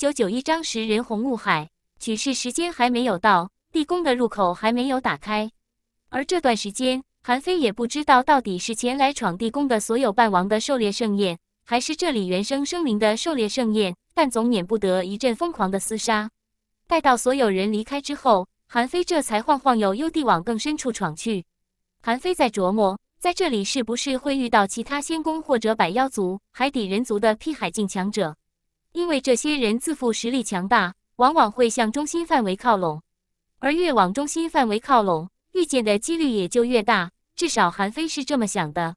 九九一章时人红雾海，取事时间还没有到，地宫的入口还没有打开。而这段时间，韩非也不知道到底是前来闯地宫的所有半王的狩猎盛宴，还是这里原生生灵的狩猎盛宴，但总免不得一阵疯狂的厮杀。待到所有人离开之后，韩非这才晃晃悠悠地往更深处闯去。韩非在琢磨，在这里是不是会遇到其他仙宫或者百妖族、海底人族的辟海境强者？因为这些人自负实力强大，往往会向中心范围靠拢，而越往中心范围靠拢，遇见的几率也就越大。至少韩非是这么想的。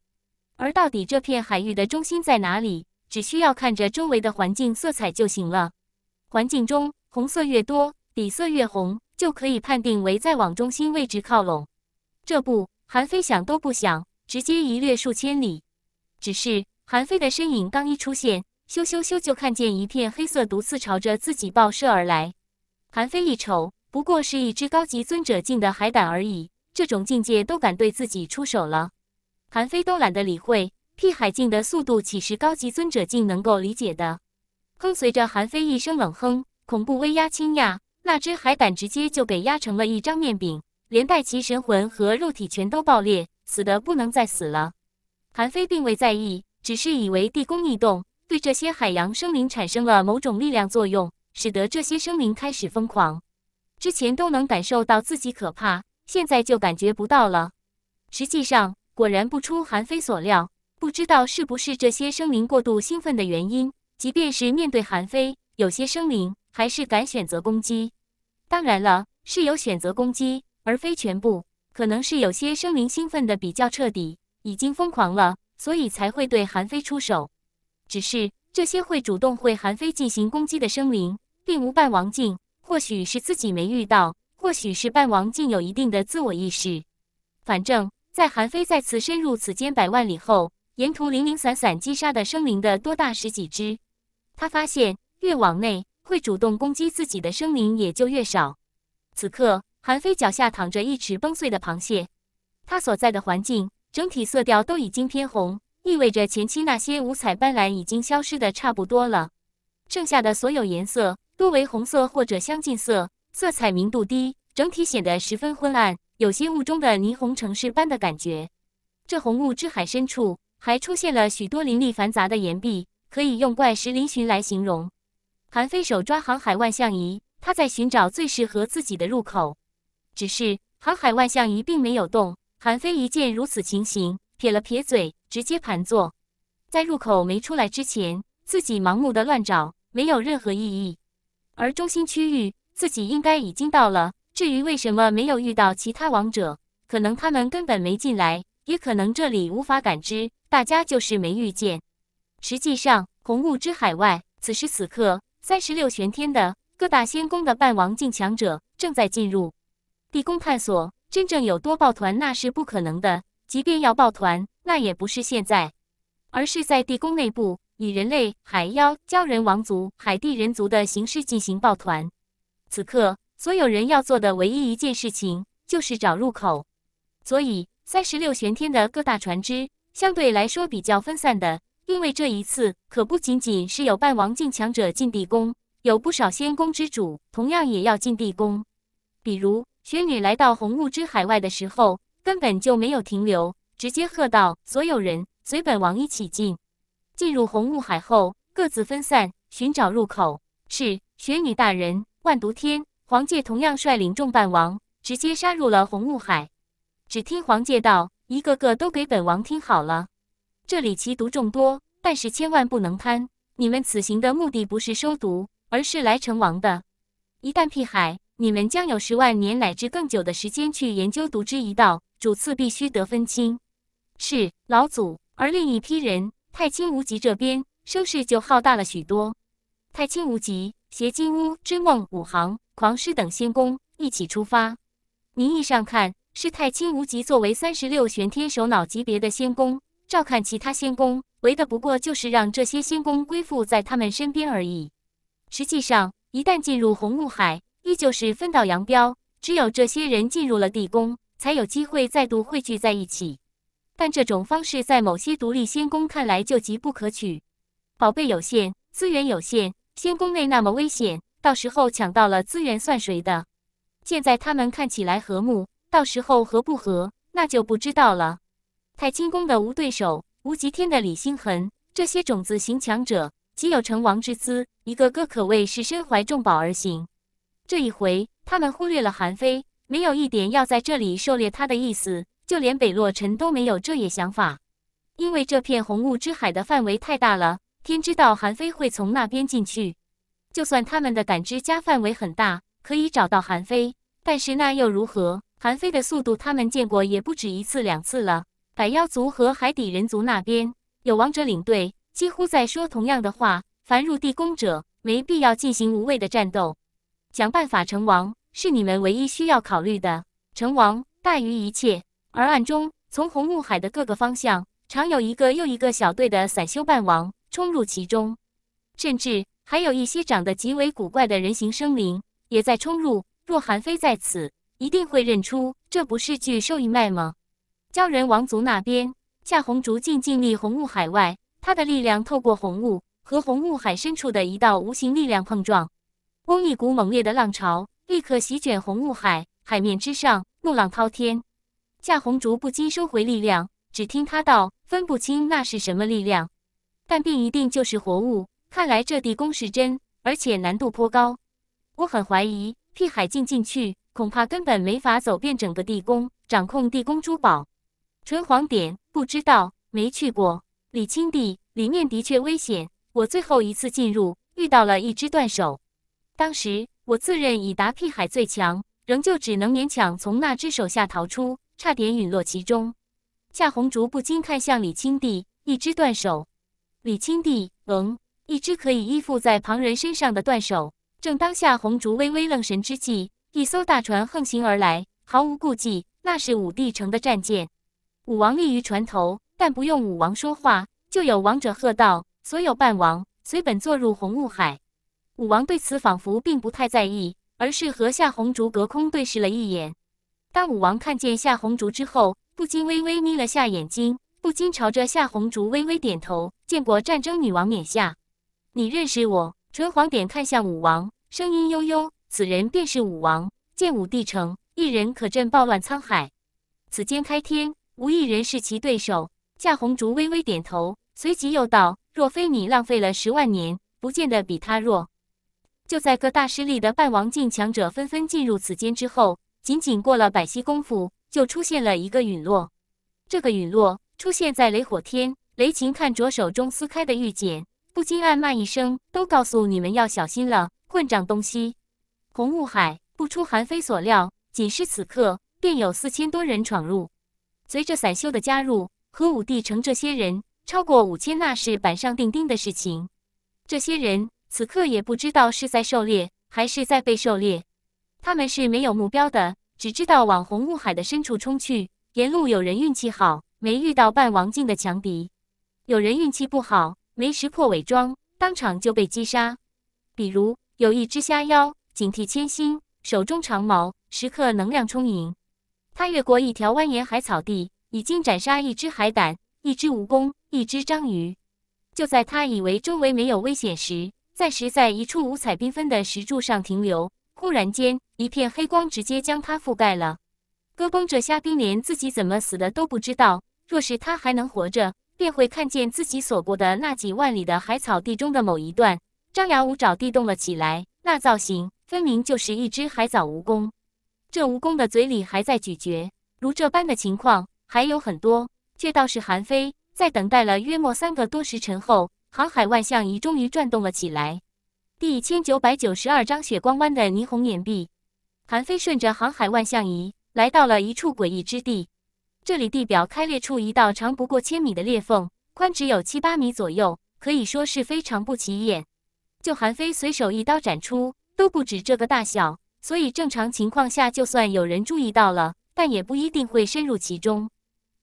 而到底这片海域的中心在哪里，只需要看着周围的环境色彩就行了。环境中红色越多，底色越红，就可以判定为在往中心位置靠拢。这不，韩非想都不想，直接一掠数千里。只是韩非的身影刚一出现。咻咻咻！就看见一片黑色毒刺朝着自己爆射而来。韩非一瞅，不过是一只高级尊者境的海胆而已，这种境界都敢对自己出手了，韩非都懒得理会。屁海境的速度，岂是高级尊者境能够理解的？哼！随着韩非一声冷哼，恐怖威压倾压，那只海胆直接就被压成了一张面饼，连带其神魂和肉体全都爆裂，死的不能再死了。韩非并未在意，只是以为地宫异动。对这些海洋生灵产生了某种力量作用，使得这些生灵开始疯狂。之前都能感受到自己可怕，现在就感觉不到了。实际上，果然不出韩非所料。不知道是不是这些生灵过度兴奋的原因，即便是面对韩非，有些生灵还是敢选择攻击。当然了，是有选择攻击，而非全部。可能是有些生灵兴奋的比较彻底，已经疯狂了，所以才会对韩非出手。只是这些会主动对韩非进行攻击的生灵，并无半王境，或许是自己没遇到，或许是半王境有一定的自我意识。反正，在韩非再次深入此间百万里后，沿途零零散散击杀的生灵的多大十几只。他发现，越往内，会主动攻击自己的生灵也就越少。此刻，韩非脚下躺着一池崩碎的螃蟹，他所在的环境整体色调都已经偏红。意味着前期那些五彩斑斓已经消失的差不多了，剩下的所有颜色多为红色或者相近色，色彩明度低，整体显得十分昏暗，有些雾中的霓虹城市般的感觉。这红雾之海深处还出现了许多林立繁杂的岩壁，可以用怪石嶙峋来形容。韩非手抓航海万象仪，他在寻找最适合自己的入口。只是航海万象仪并没有动。韩非一见如此情形。撇了撇嘴，直接盘坐。在入口没出来之前，自己盲目的乱找没有任何意义。而中心区域，自己应该已经到了。至于为什么没有遇到其他王者，可能他们根本没进来，也可能这里无法感知，大家就是没遇见。实际上，红雾之海外，此时此刻，三十六玄天的各大仙宫的半王境强者正在进入地宫探索。真正有多抱团，那是不可能的。即便要抱团，那也不是现在，而是在地宫内部，以人类、海妖、鲛人王族、海地人族的形式进行抱团。此刻，所有人要做的唯一一件事情就是找入口。所以，三十六玄天的各大船只相对来说比较分散的，因为这一次可不仅仅是有半王境强者进地宫，有不少仙宫之主同样也要进地宫。比如，雪女来到红雾之海外的时候。根本就没有停留，直接喝道：“所有人随本王一起进！”进入红雾海后，各自分散寻找入口。是雪女大人，万毒天黄界同样率领众半王直接杀入了红雾海。只听黄界道：“一个个都给本王听好了，这里奇毒众多，但是千万不能贪。你们此行的目的不是收毒，而是来成王的。一旦辟海，你们将有十万年乃至更久的时间去研究毒之一道。”主次必须得分清，是老祖。而另一批人，太清无极这边声势就浩大了许多。太清无极携金乌、追梦、五行、狂狮等仙宫一起出发。名义上看，是太清无极作为三十六玄天首脑级别的仙宫，照看其他仙宫，为的不过就是让这些仙宫归附在他们身边而已。实际上，一旦进入红雾海，依旧是分道扬镳。只有这些人进入了地宫。才有机会再度汇聚在一起，但这种方式在某些独立仙宫看来就极不可取。宝贝有限，资源有限，仙宫内那么危险，到时候抢到了资源算谁的？现在他们看起来和睦，到时候合不和那就不知道了。太清宫的无对手，无极天的李星恒，这些种子型强者极有成王之姿，一个个可谓是身怀重宝而行。这一回，他们忽略了韩非。没有一点要在这里狩猎他的意思，就连北洛尘都没有这野想法，因为这片红雾之海的范围太大了，天知道韩非会从那边进去。就算他们的感知加范围很大，可以找到韩非，但是那又如何？韩非的速度他们见过，也不止一次两次了。百妖族和海底人族那边有王者领队，几乎在说同样的话：凡入地宫者，没必要进行无谓的战斗，想办法成王。是你们唯一需要考虑的，成王大于一切。而暗中，从红雾海的各个方向，常有一个又一个小队的散修半王冲入其中，甚至还有一些长得极为古怪的人形生灵也在冲入。若韩非在此，一定会认出这不是巨兽一脉吗？鲛人王族那边，夏红竹渐尽力红雾海外，他的力量透过红雾和红雾海深处的一道无形力量碰撞，嗡，一股猛烈的浪潮。立刻席卷红雾海，海面之上怒浪滔天。夏红竹不禁收回力量，只听他道：“分不清那是什么力量，但并一定就是活物。看来这地宫是真，而且难度颇高。我很怀疑，屁海进进去，恐怕根本没法走遍整个地宫，掌控地宫珠宝。”纯黄典不知道，没去过。李清帝里面的确危险，我最后一次进入，遇到了一只断手，当时。我自认已达屁海最强，仍旧只能勉强从那只手下逃出，差点陨落其中。夏红竹不禁看向李青帝，一只断手。李青帝，嗯，一只可以依附在旁人身上的断手。正当夏红竹微微愣神之际，一艘大船横行而来，毫无顾忌。那是武帝城的战舰。武王立于船头，但不用武王说话，就有王者喝道：“所有半王，随本座入红雾海。”武王对此仿佛并不太在意，而是和夏红竹隔空对视了一眼。当武王看见夏红竹之后，不禁微微眯了下眼睛，不禁朝着夏红竹微微点头。见过战争女王冕下，你认识我？纯黄点看向武王，声音悠悠：“此人便是武王，建武帝城，一人可镇暴乱沧海，此间开天，无一人是其对手。”夏红竹微微点头，随即又道：“若非你浪费了十万年，不见得比他弱。”就在各大势力的败亡境强者纷纷进入此间之后，仅仅过了百息功夫，就出现了一个陨落。这个陨落出现在雷火天，雷擎看着手中撕开的玉简，不禁暗骂一声：“都告诉你们要小心了，混账东西！”红雾海不出韩非所料，仅是此刻便有四千多人闯入。随着散修的加入，和武帝城这些人超过五千，那是板上钉钉的事情。这些人。此刻也不知道是在狩猎还是在被狩猎，他们是没有目标的，只知道往红雾海的深处冲去。沿路有人运气好，没遇到半王境的强敌；有人运气不好，没识破伪装，当场就被击杀。比如有一只虾妖，警惕千辛，手中长矛，时刻能量充盈。他越过一条蜿蜒海草地，已经斩杀一只海胆、一只蜈蚣、一只章鱼。就在他以为周围没有危险时，暂时在一处五彩缤纷的石柱上停留，忽然间一片黑光直接将它覆盖了。咯嘣这虾兵连自己怎么死的都不知道，若是他还能活着，便会看见自己所过的那几万里的海草地中的某一段张牙舞爪地动了起来，那造型分明就是一只海藻蜈蚣。这蜈蚣的嘴里还在咀嚼，如这般的情况还有很多，却倒是韩非在等待了约莫三个多时辰后。航海万象仪终于转动了起来。第一千九百九十二章雪光湾的霓虹岩壁。韩非顺着航海万象仪来到了一处诡异之地。这里地表开裂处一道长不过千米的裂缝，宽只有七八米左右，可以说是非常不起眼。就韩非随手一刀斩出，都不止这个大小。所以正常情况下，就算有人注意到了，但也不一定会深入其中。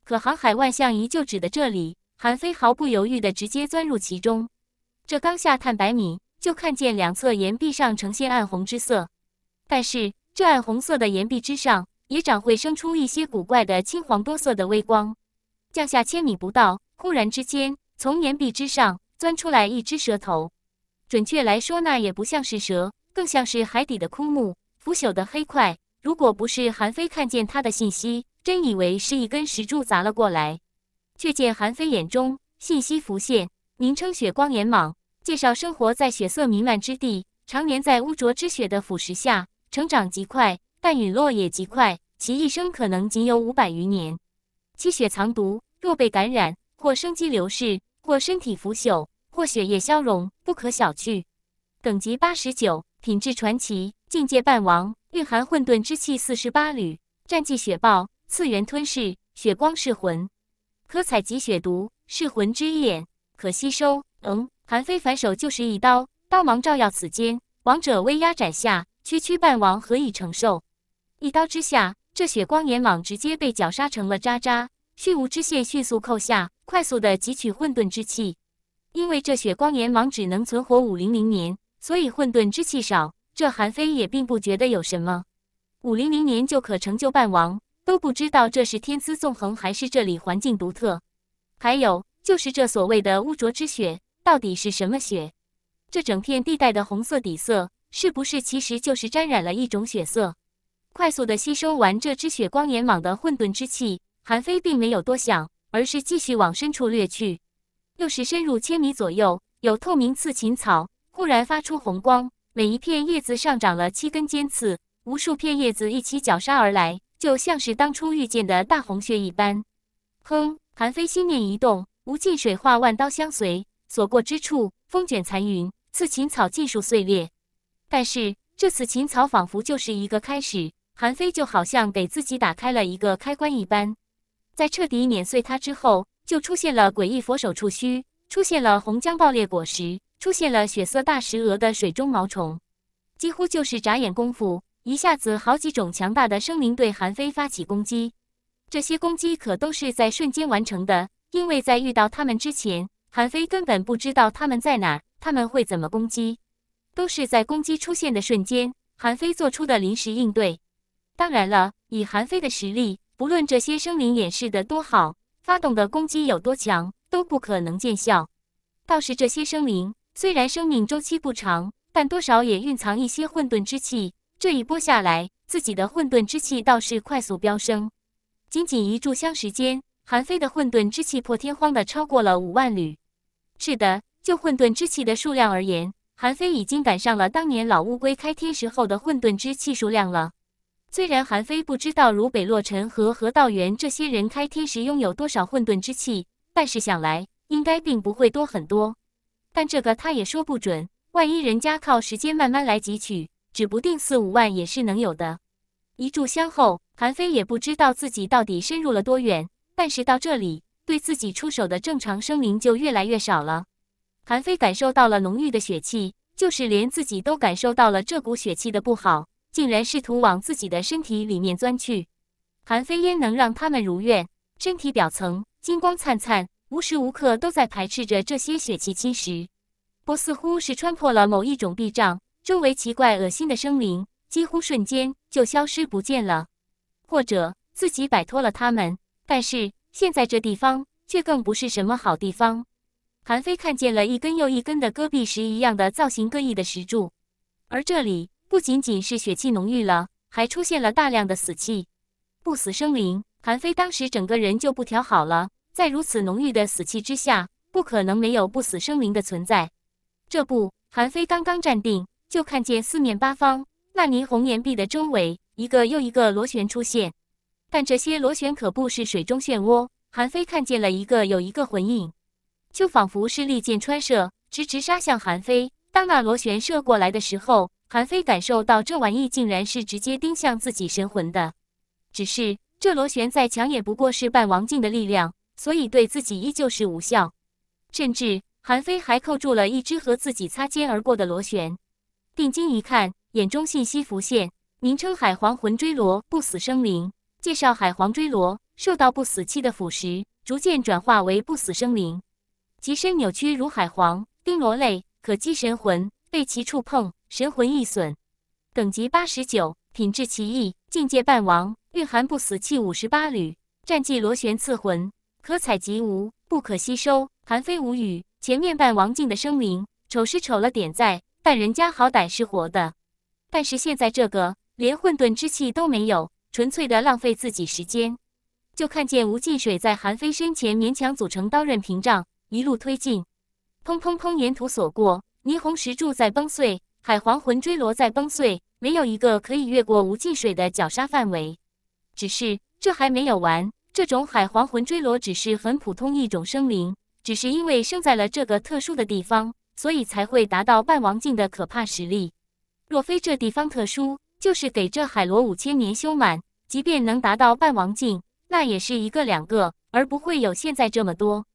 可航海万象仪就指的这里。韩非毫不犹豫地直接钻入其中，这刚下探百米，就看见两侧岩壁上呈现暗红之色。但是这暗红色的岩壁之上，也长会生出一些古怪的青黄多色的微光。降下千米不到，忽然之间，从岩壁之上钻出来一只蛇头。准确来说，那也不像是蛇，更像是海底的枯木、腐朽的黑块。如果不是韩非看见他的信息，真以为是一根石柱砸了过来。却见韩非眼中信息浮现，名称“雪光岩蟒”，介绍：生活在血色弥漫之地，常年在污浊之血的腐蚀下成长极快，但陨落也极快，其一生可能仅有五百余年。积雪藏毒，若被感染，或生机流逝，或身体腐朽，或血液消融，不可小觑。等级八十九，品质传奇，境界半王，蕴含混沌之气四十八缕，战绩：雪豹，次元吞噬、雪光噬魂。可采集血毒，噬魂之眼可吸收。嗯，韩非反手就是一刀，刀芒照耀此间，王者威压斩下，区区半王何以承受？一刀之下，这血光炎蟒直接被绞杀成了渣渣。虚无之线迅速扣下，快速的汲取混沌之气。因为这血光炎蟒只能存活五零零年，所以混沌之气少。这韩非也并不觉得有什么，五零零年就可成就半王。都不知道这是天资纵横还是这里环境独特，还有就是这所谓的污浊之血到底是什么血？这整片地带的红色底色是不是其实就是沾染了一种血色？快速的吸收完这只血光眼蟒的混沌之气，韩非并没有多想，而是继续往深处掠去。又是深入千米左右，有透明刺芹草忽然发出红光，每一片叶子上长了七根尖刺，无数片叶子一起绞杀而来。就像是当初遇见的大红血一般，哼！韩非心念一动，无尽水化万刀相随，所过之处，风卷残云，刺秦草尽数碎裂。但是，这次秦草仿佛就是一个开始，韩非就好像给自己打开了一个开关一般，在彻底碾碎它之后，就出现了诡异佛手触须，出现了红浆爆裂果实，出现了血色大石蛾的水中毛虫，几乎就是眨眼功夫。一下子，好几种强大的生灵对韩非发起攻击。这些攻击可都是在瞬间完成的，因为在遇到他们之前，韩非根本不知道他们在哪，他们会怎么攻击，都是在攻击出现的瞬间，韩非做出的临时应对。当然了，以韩非的实力，不论这些生灵掩饰的多好，发动的攻击有多强，都不可能见效。倒是这些生灵，虽然生命周期不长，但多少也蕴藏一些混沌之气。这一波下来，自己的混沌之气倒是快速飙升。仅仅一炷香时间，韩非的混沌之气破天荒的超过了五万缕。是的，就混沌之气的数量而言，韩非已经赶上了当年老乌龟开天时候的混沌之气数量了。虽然韩非不知道如北洛尘和何道元这些人开天时拥有多少混沌之气，但是想来应该并不会多很多。但这个他也说不准，万一人家靠时间慢慢来汲取。指不定四五万也是能有的。一炷香后，韩非也不知道自己到底深入了多远，但是到这里，对自己出手的正常生灵就越来越少了。韩非感受到了浓郁的血气，就是连自己都感受到了这股血气的不好，竟然试图往自己的身体里面钻去。韩非焉能让他们如愿？身体表层金光灿灿，无时无刻都在排斥着这些血气侵蚀。波似乎是穿破了某一种壁障。周围奇怪恶心的生灵几乎瞬间就消失不见了，或者自己摆脱了他们。但是现在这地方却更不是什么好地方。韩非看见了一根又一根的戈壁石一样的造型各异的石柱，而这里不仅仅是血气浓郁了，还出现了大量的死气、不死生灵。韩非当时整个人就不调好了，在如此浓郁的死气之下，不可能没有不死生灵的存在。这不，韩非刚刚站定。就看见四面八方，那霓虹岩壁的周围，一个又一个螺旋出现。但这些螺旋可不是水中漩涡，韩非看见了一个有一个魂影，就仿佛是利剑穿射，直直杀向韩非。当那螺旋射过来的时候，韩非感受到这玩意竟然是直接盯向自己神魂的。只是这螺旋再强，也不过是半王境的力量，所以对自己依旧是无效。甚至韩非还扣住了一只和自己擦肩而过的螺旋。定睛一看，眼中信息浮现，名称海皇魂锥螺，不死生灵。介绍：海皇锥螺受到不死气的腐蚀，逐渐转化为不死生灵，其身扭曲如海皇，钉螺类，可击神魂，被其触碰，神魂易损。等级八十九，品质奇异，境界半王，蕴含不死气五十八缕，战绩螺旋刺魂，可采集无，不可吸收。韩非无语，前面半王境的生灵丑是丑了点，在。但人家好歹是活的，但是现在这个连混沌之气都没有，纯粹的浪费自己时间。就看见无尽水在韩非身前勉强组成刀刃屏障，一路推进，砰砰砰，沿途所过，霓虹石柱在崩碎，海皇魂锥螺在崩碎，没有一个可以越过无尽水的绞杀范围。只是这还没有完，这种海皇魂锥螺只是很普通一种生灵，只是因为生在了这个特殊的地方。所以才会达到半王境的可怕实力。若非这地方特殊，就是给这海螺五千年修满，即便能达到半王境，那也是一个两个，而不会有现在这么多。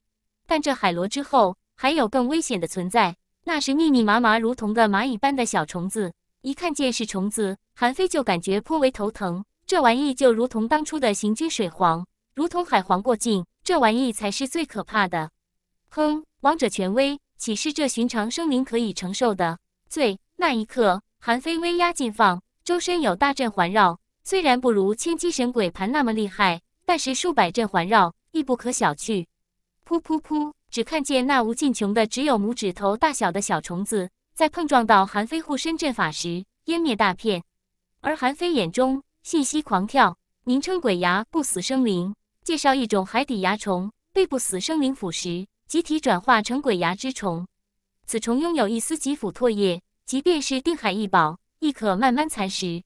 但这海螺之后还有更危险的存在，那是密密麻麻如同个蚂蚁般的小虫子。一看见是虫子，韩非就感觉颇为头疼。这玩意就如同当初的行军水皇，如同海皇过境，这玩意才是最可怕的。哼，王者权威。岂是这寻常生灵可以承受的罪？那一刻，韩非威压尽放，周身有大阵环绕。虽然不如千机神鬼盘那么厉害，但是数百阵环绕亦不可小觑。噗噗噗！只看见那无尽穷的只有拇指头大小的小虫子，在碰撞到韩非护身阵法时湮灭大片。而韩非眼中信息狂跳，名称：鬼牙不死生灵。介绍：一种海底牙虫，被不死生灵腐蚀。集体转化成鬼牙之虫，此虫拥有一丝极腐唾液，即便是定海异宝，亦可慢慢蚕食。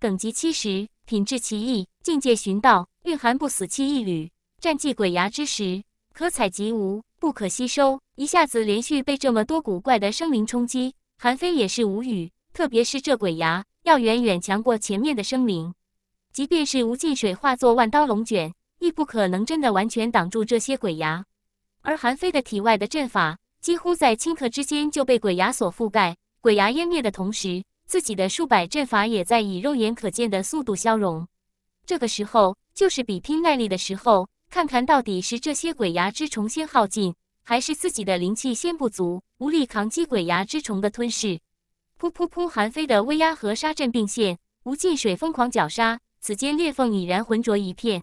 等级七十，品质奇异，境界寻道，蕴含不死气一缕。战绩鬼牙之时，可采集无，不可吸收。一下子连续被这么多古怪的生灵冲击，韩非也是无语。特别是这鬼牙，要远远强过前面的生灵，即便是无尽水化作万刀龙卷，亦不可能真的完全挡住这些鬼牙。而韩非的体外的阵法几乎在顷刻之间就被鬼牙所覆盖，鬼牙湮灭的同时，自己的数百阵法也在以肉眼可见的速度消融。这个时候就是比拼耐力的时候，看看到底是这些鬼牙之虫先耗尽，还是自己的灵气先不足，无力抗击鬼牙之虫的吞噬。噗噗噗！韩非的威压和杀阵并现，无尽水疯狂绞杀，此间裂缝已然浑浊一片。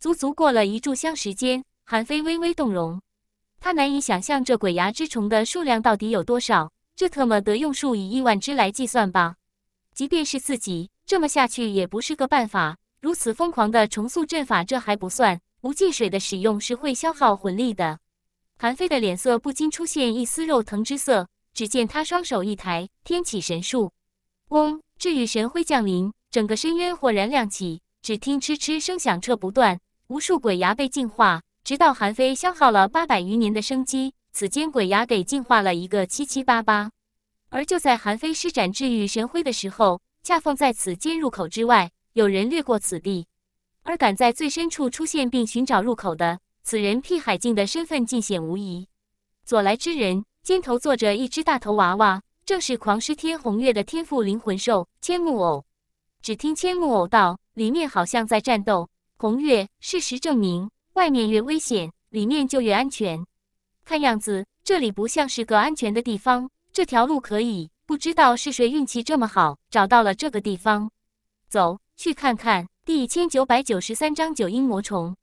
足足过了一炷香时间，韩非微微动容。他难以想象这鬼牙之虫的数量到底有多少，这特么得用数以亿万只来计算吧。即便是四级，这么下去也不是个办法。如此疯狂的重塑阵法，这还不算，无尽水的使用是会消耗魂力的。韩非的脸色不禁出现一丝肉疼之色。只见他双手一抬，天启神术，嗡，治愈神辉降临，整个深渊豁然亮起。只听嗤嗤声响彻不断，无数鬼牙被净化。直到韩非消耗了八百余年的生机，此间鬼牙给净化了一个七七八八。而就在韩非施展治愈神辉的时候，恰逢在此间入口之外，有人掠过此地。而敢在最深处出现并寻找入口的，此人辟海境的身份尽显无疑。左来之人肩头坐着一只大头娃娃，正是狂狮天红月的天赋灵魂兽千木偶。只听千木偶道：“里面好像在战斗。”红月，事实证明。外面越危险，里面就越安全。看样子这里不像是个安全的地方。这条路可以，不知道是谁运气这么好，找到了这个地方。走去看看。第一千九百九十三章九阴魔虫。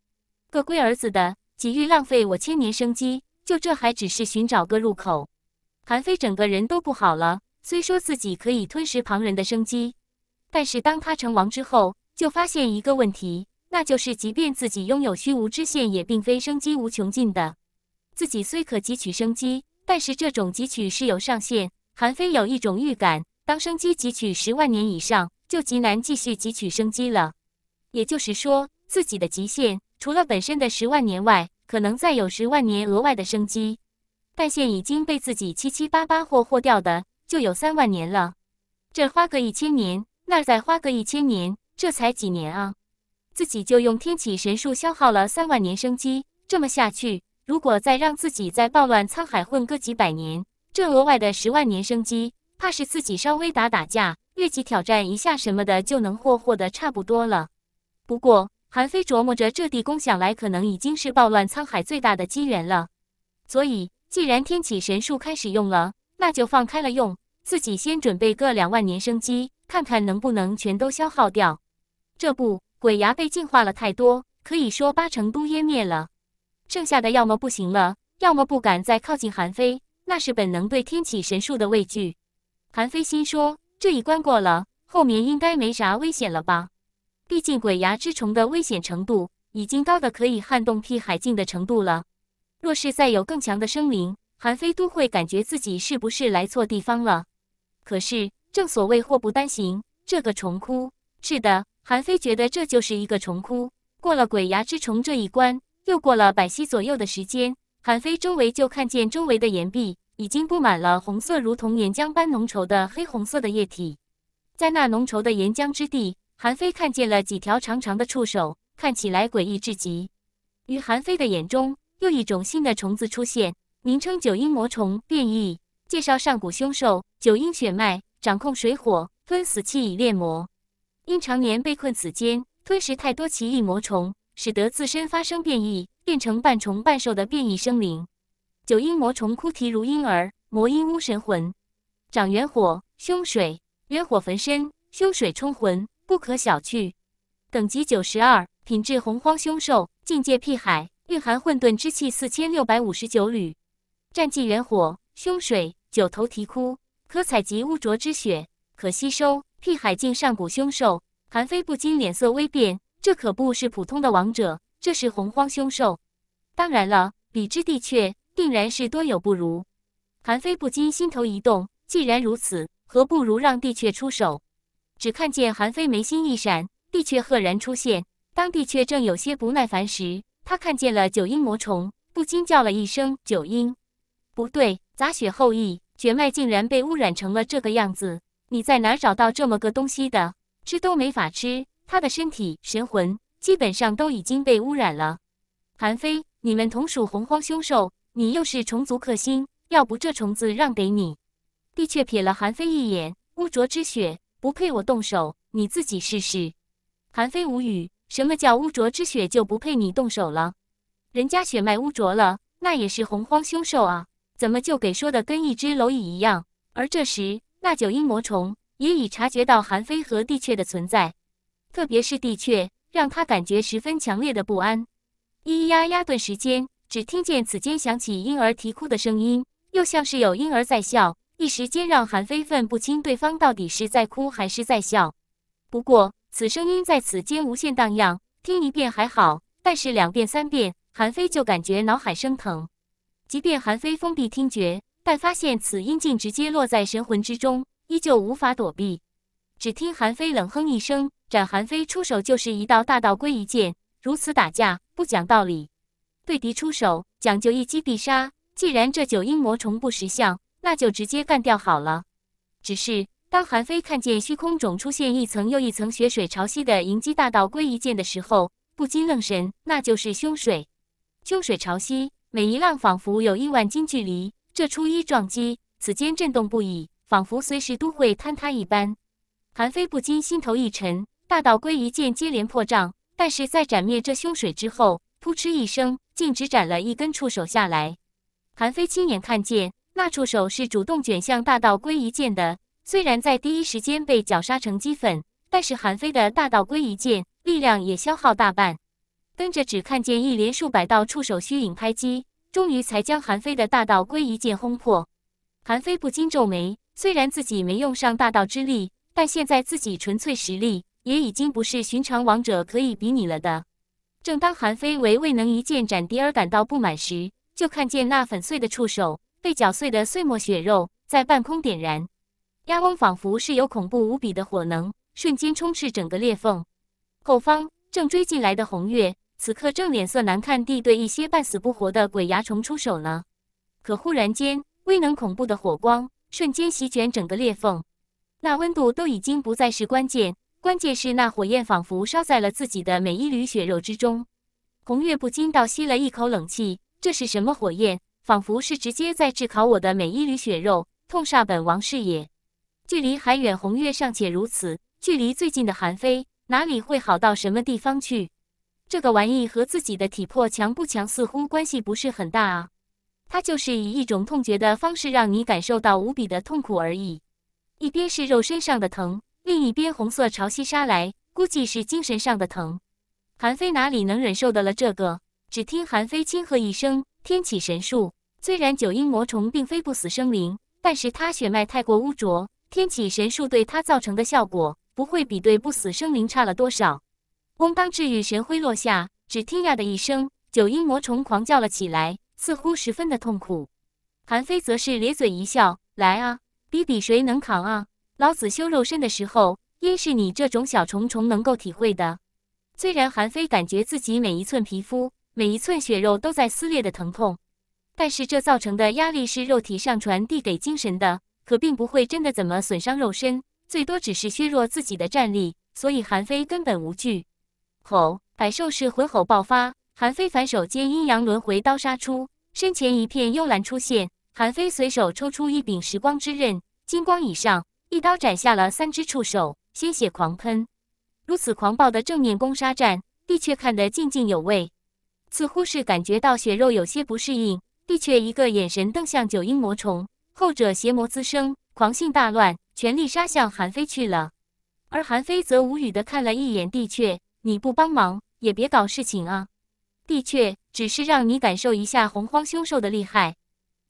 个龟儿子的，几欲浪费我千年生机，就这还只是寻找个入口。韩非整个人都不好了。虽说自己可以吞食旁人的生机，但是当他成王之后，就发现一个问题。那就是，即便自己拥有虚无之线，也并非生机无穷尽的。自己虽可汲取生机，但是这种汲取是有上限。韩非有一种预感，当生机汲取十万年以上，就极难继续汲取生机了。也就是说，自己的极限除了本身的十万年外，可能再有十万年额外的生机，但现已经被自己七七八八霍霍掉的，就有三万年了。这花个一千年，那再花个一千年，这才几年啊？自己就用天启神术消耗了三万年生机，这么下去，如果再让自己在暴乱沧海混个几百年，这额外的十万年生机，怕是自己稍微打打架、越级挑战一下什么的，就能霍霍的差不多了。不过韩非琢磨着，这地宫想来可能已经是暴乱沧海最大的机缘了，所以既然天启神术开始用了，那就放开了用，自己先准备个两万年生机，看看能不能全都消耗掉。这不。鬼牙被净化了太多，可以说八成都湮灭了，剩下的要么不行了，要么不敢再靠近韩非，那是本能对天启神树的畏惧。韩非心说，这一关过了，后面应该没啥危险了吧？毕竟鬼牙之虫的危险程度已经高的可以撼动辟海境的程度了，若是再有更强的生灵，韩非都会感觉自己是不是来错地方了。可是正所谓祸不单行，这个虫窟是的。韩非觉得这就是一个虫窟，过了鬼牙之虫这一关，又过了百息左右的时间，韩非周围就看见周围的岩壁已经布满了红色，如同岩浆般浓稠的黑红色的液体。在那浓稠的岩浆之地，韩非看见了几条长长的触手，看起来诡异至极。于韩非的眼中，又一种新的虫子出现，名称九阴魔虫变异。介绍上古凶兽九阴血脉，掌控水火，吞死气以炼魔。因常年被困此间，吞食太多奇异魔虫，使得自身发生变异，变成半虫半兽的变异生灵。九阴魔虫哭啼如婴儿，魔音巫神魂，掌元火，凶水，元火焚身，凶水冲魂，不可小觑。等级九十二，品质洪荒凶兽，境界辟海，蕴含混沌之气四千六百五十九缕。战绩元火，凶水，九头啼哭，可采集污浊之血，可吸收。辟海境上古凶兽，韩非不禁脸色微变。这可不是普通的王者，这是洪荒凶兽。当然了，比之地阙定然是多有不如。韩非不禁心头一动，既然如此，何不如让地阙出手？只看见韩非眉心一闪，地阙赫然出现。当地阙正有些不耐烦时，他看见了九阴魔虫，不禁叫了一声：“九阴，不对，杂血后裔血脉竟然被污染成了这个样子。”你在哪找到这么个东西的？吃都没法吃，他的身体、神魂基本上都已经被污染了。韩非，你们同属洪荒凶兽，你又是虫族克星，要不这虫子让给你？帝却瞥了韩非一眼：“污浊之血，不配我动手，你自己试试。”韩非无语：“什么叫污浊之血就不配你动手了？人家血脉污浊了，那也是洪荒凶兽啊，怎么就给说的跟一只蝼蚁一样？”而这时。那九阴魔虫也已察觉到韩非和帝阙的存在，特别是帝阙，让他感觉十分强烈的不安。咿咿呀呀，顿时间，只听见此间响起婴儿啼哭的声音，又像是有婴儿在笑，一时间让韩非分不清对方到底是在哭还是在笑。不过，此声音在此间无限荡漾，听一遍还好，但是两遍、三遍，韩非就感觉脑海生疼。即便韩非封闭听觉。但发现此阴镜直接落在神魂之中，依旧无法躲避。只听韩非冷哼一声，斩韩非出手就是一道大道归一剑。如此打架不讲道理，对敌出手讲究一击必杀。既然这九阴魔虫不识相，那就直接干掉好了。只是当韩非看见虚空中出现一层又一层血水潮汐的迎击大道归一剑的时候，不禁愣神。那就是凶水，凶水潮汐，每一浪仿佛有亿万斤距离。这初一撞击，此间震动不已，仿佛随时都会坍塌一般。韩非不禁心头一沉。大道龟一剑接连破障，但是在斩灭这凶水之后，扑哧一声，竟只斩了一根触手下来。韩非亲眼看见，那触手是主动卷向大道龟一剑的。虽然在第一时间被绞杀成齑粉，但是韩非的大道龟一剑力量也消耗大半。跟着只看见一连数百道触手虚影拍击。终于才将韩非的大道归一剑轰破，韩非不禁皱眉。虽然自己没用上大道之力，但现在自己纯粹实力也已经不是寻常王者可以比拟了的。正当韩非为未能一剑斩敌而感到不满时，就看见那粉碎的触手被搅碎的碎末血肉在半空点燃，压翁仿佛是有恐怖无比的火能，瞬间充斥整个裂缝。后方正追进来的红月。此刻正脸色难看地对一些半死不活的鬼牙虫出手呢，可忽然间，威能恐怖的火光瞬间席卷整个裂缝，那温度都已经不再是关键，关键是那火焰仿佛烧在了自己的每一缕血肉之中。红月不禁倒吸了一口冷气，这是什么火焰？仿佛是直接在炙烤我的每一缕血肉，痛煞本王是也。距离还远，红月尚且如此，距离最近的韩非哪里会好到什么地方去？这个玩意和自己的体魄强不强似乎关系不是很大啊，它就是以一种痛觉的方式让你感受到无比的痛苦而已。一边是肉身上的疼，另一边红色潮汐杀来，估计是精神上的疼。韩非哪里能忍受得了这个？只听韩非轻喝一声：“天启神术。”虽然九阴魔虫并非不死生灵，但是它血脉太过污浊，天启神术对它造成的效果，不会比对不死生灵差了多少。嗡当！治愈神辉落下，只听“呀”的一声，九阴魔虫狂叫了起来，似乎十分的痛苦。韩非则是咧嘴一笑：“来啊，比比谁能扛啊！老子修肉身的时候，因是你这种小虫虫能够体会的。”虽然韩非感觉自己每一寸皮肤、每一寸血肉都在撕裂的疼痛，但是这造成的压力是肉体上传递给精神的，可并不会真的怎么损伤肉身，最多只是削弱自己的战力，所以韩非根本无惧。吼！百兽式魂吼爆发，韩非反手接阴阳轮回刀杀出，身前一片幽蓝出现。韩非随手抽出一柄时光之刃，金光以上，一刀斩下了三只触手，鲜血狂喷。如此狂暴的正面攻杀战，帝却看得津津有味，似乎是感觉到血肉有些不适应，帝却一个眼神瞪向九阴魔虫，后者邪魔滋生，狂性大乱，全力杀向韩非去了。而韩非则无语的看了一眼帝却。你不帮忙也别搞事情啊！的确，只是让你感受一下洪荒凶兽的厉害。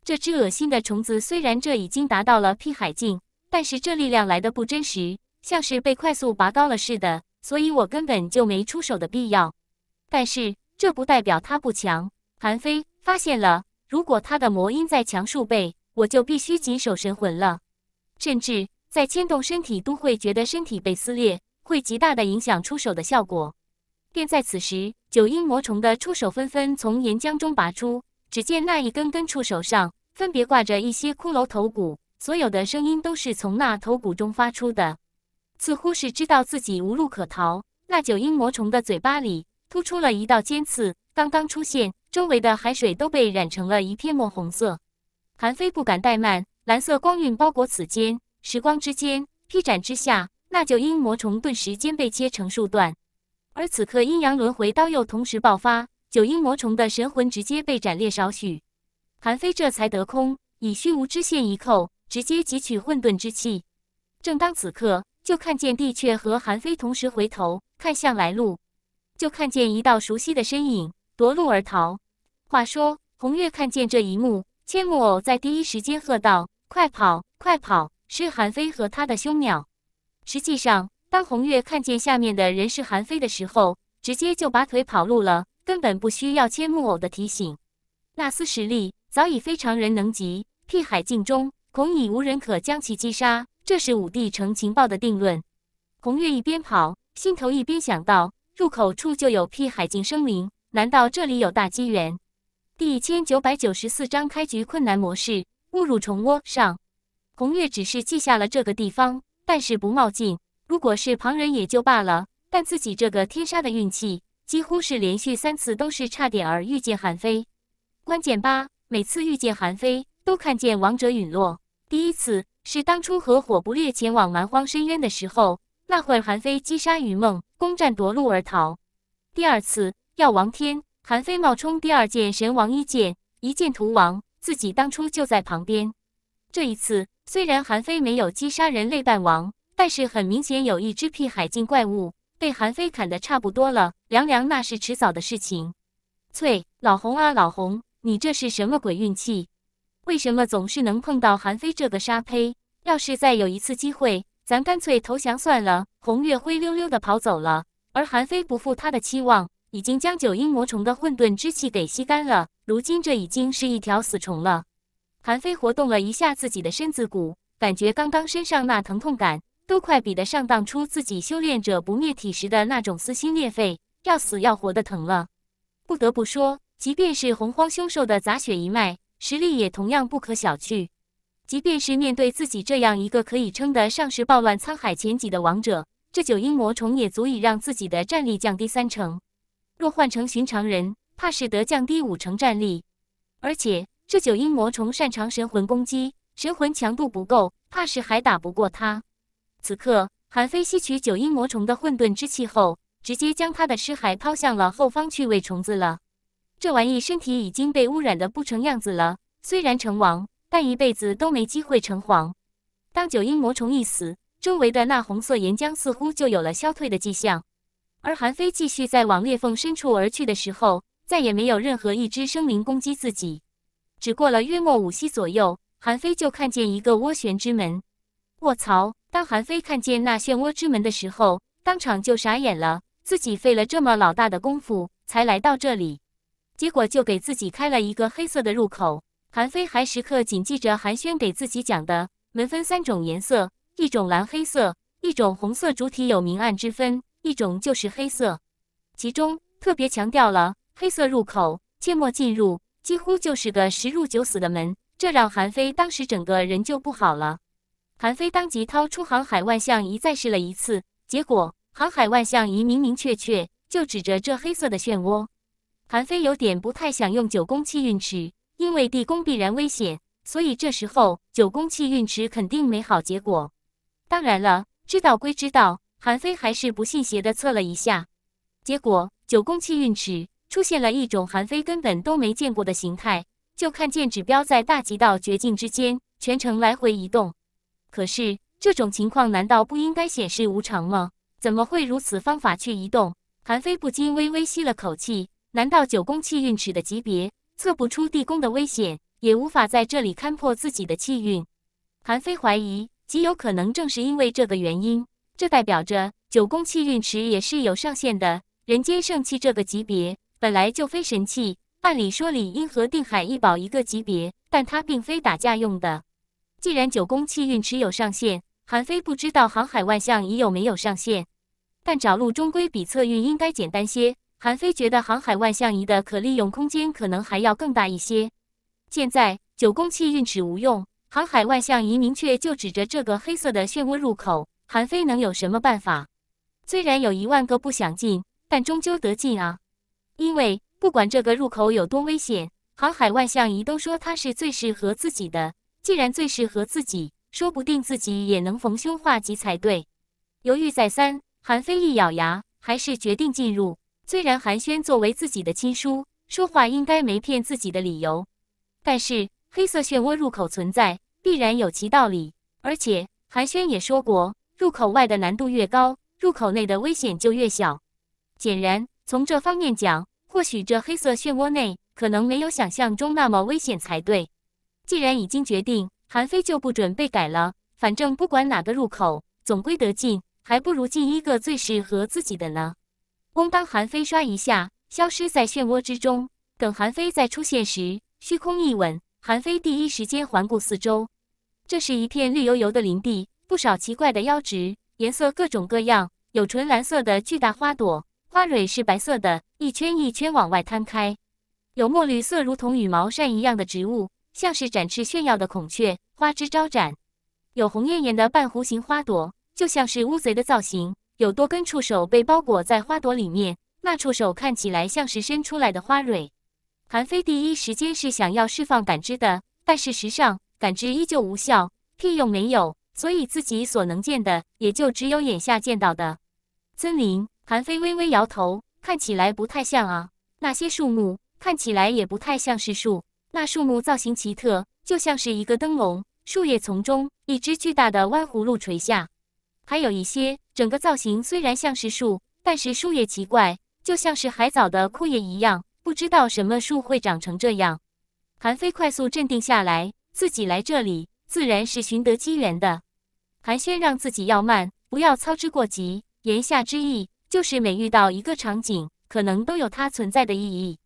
这只恶心的虫子虽然这已经达到了辟海境，但是这力量来的不真实，像是被快速拔高了似的，所以我根本就没出手的必要。但是这不代表它不强。韩非发现了，如果它的魔音再强数倍，我就必须谨守神魂了，甚至在牵动身体都会觉得身体被撕裂。会极大的影响出手的效果。便在此时，九阴魔虫的触手纷纷从岩浆中拔出，只见那一根根触手上分别挂着一些骷髅头骨，所有的声音都是从那头骨中发出的。似乎是知道自己无路可逃，那九阴魔虫的嘴巴里突出了一道尖刺，刚刚出现，周围的海水都被染成了一片墨红色。韩非不敢怠慢，蓝色光晕包裹此间，时光之间劈斩之下。那九阴魔虫顿时间被切成数段，而此刻阴阳轮回刀又同时爆发，九阴魔虫的神魂直接被斩裂少许。韩非这才得空，以虚无之线一扣，直接汲取混沌之气。正当此刻，就看见帝阙和韩非同时回头看向来路，就看见一道熟悉的身影夺路而逃。话说红月看见这一幕，千木偶在第一时间喝道：“快跑，快跑！是韩非和他的兄鸟。”实际上，当红月看见下面的人是韩非的时候，直接就拔腿跑路了，根本不需要千木偶的提醒。那厮实力早已非常人能及，辟海境中恐已无人可将其击杀。这是武帝城情报的定论。红月一边跑，心头一边想到：入口处就有辟海境生灵，难道这里有大机缘？第一千九百九十四章开局困难模式，误入虫窝。上，红月只是记下了这个地方。但是不冒进，如果是旁人也就罢了，但自己这个天杀的运气，几乎是连续三次都是差点儿遇见韩非。关键八，每次遇见韩非，都看见王者陨落。第一次是当初和火不烈前往蛮荒深渊的时候，那会儿韩非击杀雨梦，攻占夺路而逃。第二次药王天，韩非冒充第二剑神王一剑，一剑屠王，自己当初就在旁边。这一次。虽然韩非没有击杀人类半王，但是很明显有一只屁海境怪物被韩非砍得差不多了，凉凉那是迟早的事情。翠老红啊老红，你这是什么鬼运气？为什么总是能碰到韩非这个沙胚？要是再有一次机会，咱干脆投降算了。红月灰溜溜的跑走了，而韩非不负他的期望，已经将九阴魔虫的混沌之气给吸干了，如今这已经是一条死虫了。韩非活动了一下自己的身子骨，感觉刚刚身上那疼痛感都快比得上当初自己修炼者不灭体时的那种撕心裂肺、要死要活的疼了。不得不说，即便是洪荒凶兽的杂血一脉，实力也同样不可小觑。即便是面对自己这样一个可以称得上是暴乱沧海前几的王者，这九阴魔虫也足以让自己的战力降低三成。若换成寻常人，怕是得降低五成战力。而且。这九阴魔虫擅长神魂攻击，神魂强度不够，怕是还打不过他。此刻，韩飞吸取九阴魔虫的混沌之气后，直接将他的尸骸抛向了后方去喂虫子了。这玩意身体已经被污染的不成样子了，虽然成王，但一辈子都没机会成皇。当九阴魔虫一死，周围的那红色岩浆似乎就有了消退的迹象。而韩飞继续在往裂缝深处而去的时候，再也没有任何一只生灵攻击自己。只过了约莫五息左右，韩非就看见一个涡旋之门。卧槽！当韩非看见那漩涡之门的时候，当场就傻眼了。自己费了这么老大的功夫才来到这里，结果就给自己开了一个黑色的入口。韩非还时刻谨记着韩轩给自己讲的：门分三种颜色，一种蓝黑色，一种红色，主体有明暗之分，一种就是黑色。其中特别强调了黑色入口，切莫进入。几乎就是个十入九死的门，这让韩非当时整个人就不好了。韩非当即掏出航海万象仪再试了一次，结果航海万象仪明明确确就指着这黑色的漩涡。韩非有点不太想用九宫气运尺，因为地宫必然危险，所以这时候九宫气运尺肯定没好结果。当然了，知道归知道，韩非还是不信邪的测了一下，结果九宫气运尺。出现了一种韩非根本都没见过的形态，就看见指标在大极到绝境之间全程来回移动。可是这种情况难道不应该显示无常吗？怎么会如此方法去移动？韩非不禁微微吸了口气。难道九宫气运尺的级别测不出地宫的危险，也无法在这里勘破自己的气运？韩非怀疑，极有可能正是因为这个原因。这代表着九宫气运尺也是有上限的，人间圣器这个级别。本来就非神器，按理说理应和定海一宝一个级别，但它并非打架用的。既然九宫气运持有上限，韩非不知道航海万象仪有没有上限，但找路终归比测运应该简单些。韩非觉得航海万象仪的可利用空间可能还要更大一些。现在九宫气运尺无用，航海万象仪明确就指着这个黑色的漩涡入口，韩非能有什么办法？虽然有一万个不想进，但终究得进啊。因为不管这个入口有多危险，航海万象仪都说它是最适合自己的。既然最适合自己，说不定自己也能逢凶化吉才对。犹豫再三，韩非一咬牙，还是决定进入。虽然韩轩作为自己的亲叔，说话应该没骗自己的理由，但是黑色漩涡入口存在，必然有其道理。而且韩轩也说过，入口外的难度越高，入口内的危险就越小。显然。从这方面讲，或许这黑色漩涡内可能没有想象中那么危险才对。既然已经决定，韩非就不准备改了。反正不管哪个入口，总归得进，还不如进一个最适合自己的呢。嗡，当韩非刷一下，消失在漩涡之中。等韩非再出现时，虚空一稳，韩非第一时间环顾四周。这是一片绿油油的林地，不少奇怪的妖植，颜色各种各样，有纯蓝色的巨大花朵。花蕊是白色的，一圈一圈往外摊开，有墨绿色如同羽毛扇一样的植物，像是展翅炫耀的孔雀，花枝招展；有红艳艳的半弧形花朵，就像是乌贼的造型，有多根触手被包裹在花朵里面，那触手看起来像是伸出来的花蕊。韩非第一时间是想要释放感知的，但事实上感知依旧无效，屁用没有，所以自己所能见的也就只有眼下见到的森林。韩非微微摇头，看起来不太像啊。那些树木看起来也不太像是树，那树木造型奇特，就像是一个灯笼。树叶丛中，一只巨大的歪葫芦垂下，还有一些整个造型虽然像是树，但是树叶奇怪，就像是海藻的枯叶一样，不知道什么树会长成这样。韩非快速镇定下来，自己来这里自然是寻得机缘的。韩轩让自己要慢，不要操之过急，言下之意。就是每遇到一个场景，可能都有它存在的意义。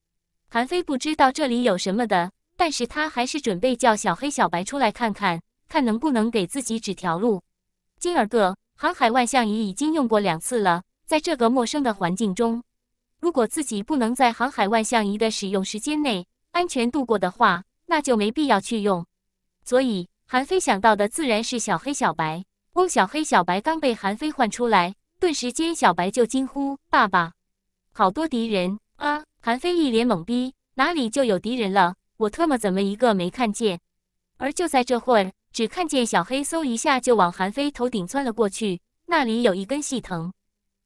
韩非不知道这里有什么的，但是他还是准备叫小黑小白出来看看，看能不能给自己指条路。今儿个航海万象仪已经用过两次了，在这个陌生的环境中，如果自己不能在航海万象仪的使用时间内安全度过的话，那就没必要去用。所以韩非想到的自然是小黑小白。翁小黑小白刚被韩非唤出来。顿时间，小白就惊呼：“爸爸，好多敌人啊！”韩非一脸懵逼，哪里就有敌人了？我特么怎么一个没看见？而就在这会儿，只看见小黑嗖一下就往韩非头顶窜了过去。那里有一根细藤，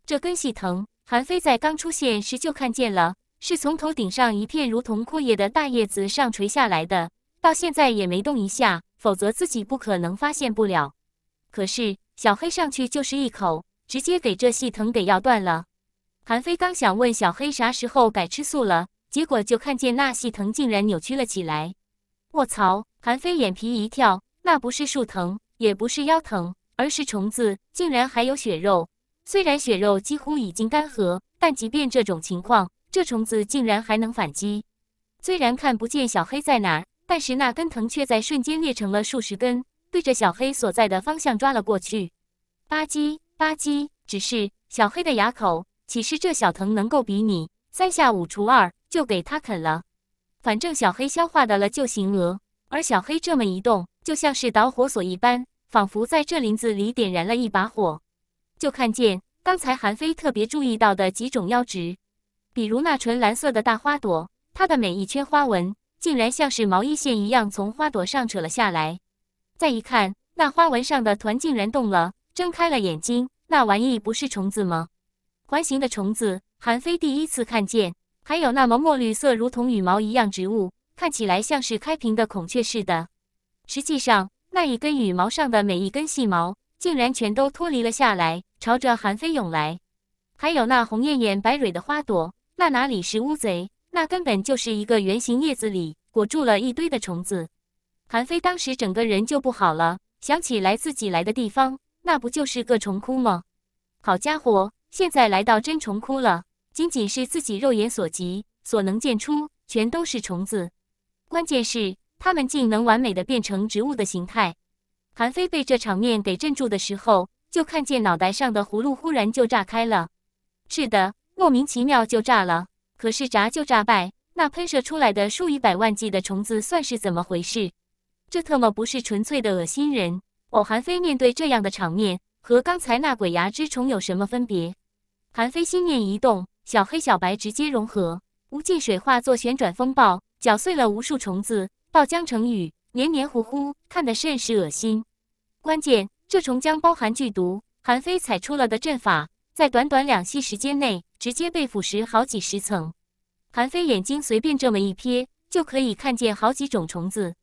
这根细藤韩非在刚出现时就看见了，是从头顶上一片如同枯叶的大叶子上垂下来的，到现在也没动一下，否则自己不可能发现不了。可是小黑上去就是一口。直接给这细藤给咬断了。韩飞刚想问小黑啥时候改吃素了，结果就看见那细藤竟然扭曲了起来。卧槽！韩飞眼皮一跳，那不是树藤，也不是腰藤，而是虫子，竟然还有血肉。虽然血肉几乎已经干涸，但即便这种情况，这虫子竟然还能反击。虽然看不见小黑在哪，儿，但是那根藤却在瞬间裂成了数十根，对着小黑所在的方向抓了过去。吧唧！吧唧！只是小黑的牙口，岂是这小藤能够比拟？三下五除二就给他啃了。反正小黑消化的了就行。了。而小黑这么一动，就像是导火索一般，仿佛在这林子里点燃了一把火。就看见刚才韩非特别注意到的几种妖植，比如那纯蓝色的大花朵，它的每一圈花纹，竟然像是毛衣线一样从花朵上扯了下来。再一看，那花纹上的团竟然动了。睁开了眼睛，那玩意不是虫子吗？环形的虫子，韩非第一次看见。还有那么墨绿色，如同羽毛一样植物，看起来像是开屏的孔雀似的。实际上，那一根羽毛上的每一根细毛，竟然全都脱离了下来，朝着韩非涌来。还有那红艳艳、白蕊的花朵，那哪里是乌贼？那根本就是一个圆形叶子里裹住了一堆的虫子。韩非当时整个人就不好了，想起来自己来的地方。那不就是个虫窟吗？好家伙，现在来到真虫窟了。仅仅是自己肉眼所及所能见出，全都是虫子。关键是他们竟能完美的变成植物的形态。韩非被这场面给镇住的时候，就看见脑袋上的葫芦忽然就炸开了。是的，莫名其妙就炸了。可是炸就炸败，那喷射出来的数以百万计的虫子算是怎么回事？这特么不是纯粹的恶心人！哦，韩非面对这样的场面，和刚才那鬼牙之虫有什么分别？韩非心念一动，小黑小白直接融合，无尽水化作旋转风暴，搅碎了无数虫子，爆浆成雨，黏黏糊糊，看得甚是恶心。关键这虫浆包含剧毒，韩非踩出了的阵法，在短短两息时间内，直接被腐蚀好几十层。韩非眼睛随便这么一瞥，就可以看见好几种虫子，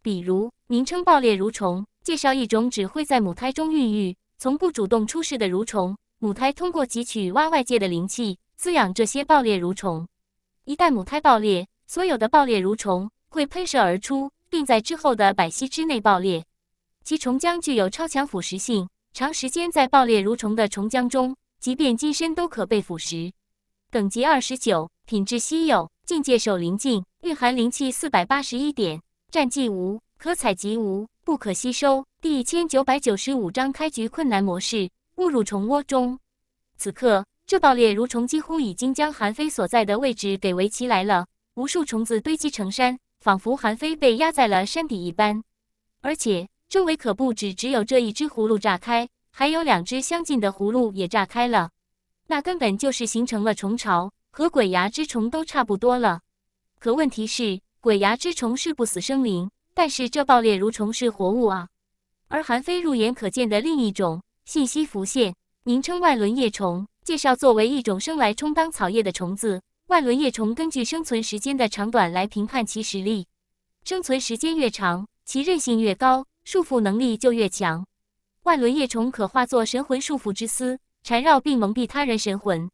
比如名称爆裂蠕虫。介绍一种只会在母胎中孕育、从不主动出世的蠕虫。母胎通过汲取挖外界的灵气，滋养这些爆裂蠕虫。一旦母胎爆裂，所有的爆裂蠕虫会喷射而出，并在之后的百息之内爆裂。其虫浆具有超强腐蚀性，长时间在爆裂蠕虫的虫浆中，即便金身都可被腐蚀。等级二十九，品质稀有，境界守灵境，蕴含灵气四百八十一点，战绩无，可采集无。不可吸收。第一千九百九十五章开局困难模式，误入虫窝中。此刻，这爆裂蠕虫几乎已经将韩非所在的位置给围起来了，无数虫子堆积成山，仿佛韩非被压在了山底一般。而且，周围可不止只有这一只葫芦炸开，还有两只相近的葫芦也炸开了。那根本就是形成了虫巢，和鬼牙之虫都差不多了。可问题是，鬼牙之虫是不死生灵。但是这爆裂蠕虫是活物啊，而韩非入眼可见的另一种信息浮现，名称外轮叶虫。介绍：作为一种生来充当草叶的虫子，外轮叶虫根据生存时间的长短来评判其实力，生存时间越长，其韧性越高，束缚能力就越强。外轮叶虫可化作神魂束缚之丝，缠绕并蒙蔽他人神魂。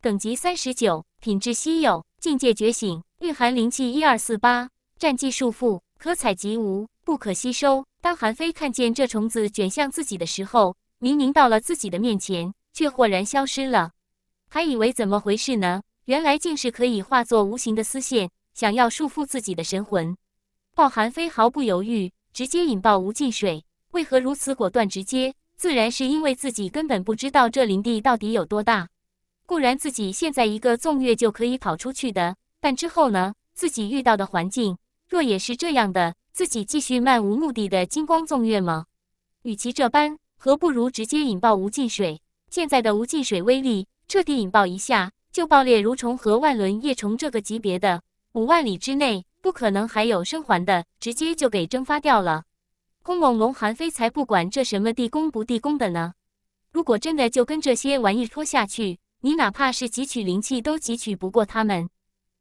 等级三十九，品质稀有，境界觉醒，蕴含灵气一二四八，战绩束缚。可采即无，不可吸收。当韩非看见这虫子卷向自己的时候，明明到了自己的面前，却豁然消失了，还以为怎么回事呢？原来竟是可以化作无形的丝线，想要束缚自己的神魂。爆韩非毫不犹豫，直接引爆无尽水。为何如此果断直接？自然是因为自己根本不知道这林地到底有多大。固然自己现在一个纵跃就可以跑出去的，但之后呢？自己遇到的环境。若也是这样的，自己继续漫无目的的金光纵月吗？与其这般，何不如直接引爆无尽水？现在的无尽水威力，彻底引爆一下，就爆裂如虫和万轮叶虫这个级别的，五万里之内不可能还有生还的，直接就给蒸发掉了。空龙龙韩非才不管这什么地宫不地宫的呢。如果真的就跟这些玩意拖下去，你哪怕是汲取灵气都汲取不过他们，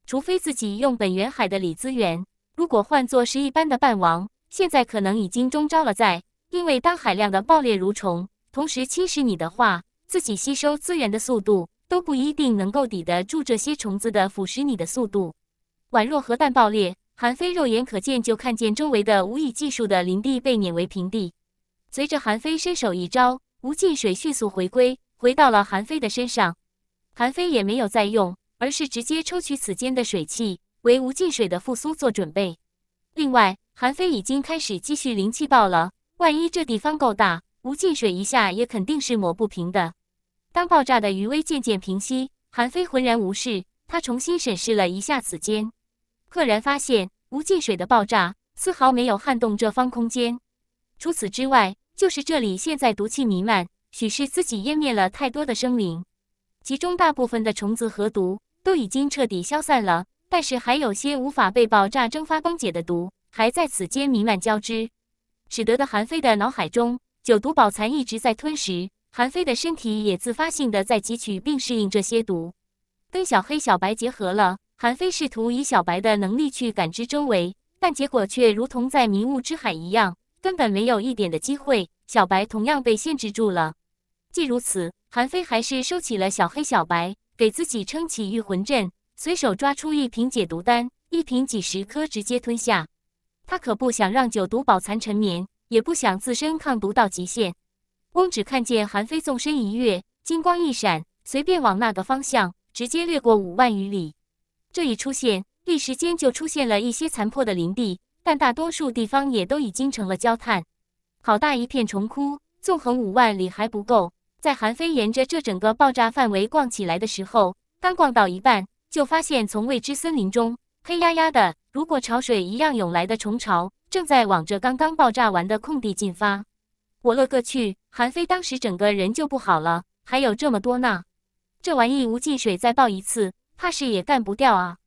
除非自己用本源海的锂资源。如果换作是一般的半王，现在可能已经中招了，在因为当海量的爆裂蠕虫同时侵蚀你的话，自己吸收资源的速度都不一定能够抵得住这些虫子的腐蚀你的速度，宛若核弹爆裂，韩非肉眼可见就看见周围的无以计数的林地被碾为平地。随着韩非伸手一招，无尽水迅速回归，回到了韩非的身上。韩非也没有再用，而是直接抽取此间的水汽。为无尽水的复苏做准备。另外，韩非已经开始积蓄灵气爆了。万一这地方够大，无尽水一下也肯定是抹不平的。当爆炸的余威渐渐平息，韩非浑然无事。他重新审视了一下此间，赫然发现无尽水的爆炸丝毫没有撼动这方空间。除此之外，就是这里现在毒气弥漫，许是自己湮灭了太多的生灵，其中大部分的虫子和毒都已经彻底消散了。但是还有些无法被爆炸、蒸发、崩解的毒，还在此间弥漫交织，使得的韩非的脑海中九毒宝残一直在吞食，韩非的身体也自发性的在汲取并适应这些毒。跟小黑、小白结合了，韩非试图以小白的能力去感知周围，但结果却如同在迷雾之海一样，根本没有一点的机会。小白同样被限制住了。既如此，韩非还是收起了小黑、小白，给自己撑起御魂阵。随手抓出一瓶解毒丹，一瓶几十颗，直接吞下。他可不想让九毒饱残沉眠，也不想自身抗毒到极限。翁只看见韩非纵身一跃，金光一闪，随便往那个方向，直接掠过五万余里。这一出现，一时间就出现了一些残破的林地，但大多数地方也都已经成了焦炭。好大一片虫窟，纵横五万里还不够。在韩非沿着这整个爆炸范围逛起来的时候，刚逛到一半。就发现从未知森林中黑压压的，如果潮水一样涌来的虫潮正在往这刚刚爆炸完的空地进发。我勒个去！韩非当时整个人就不好了，还有这么多呢。这玩意无尽水再爆一次，怕是也干不掉啊！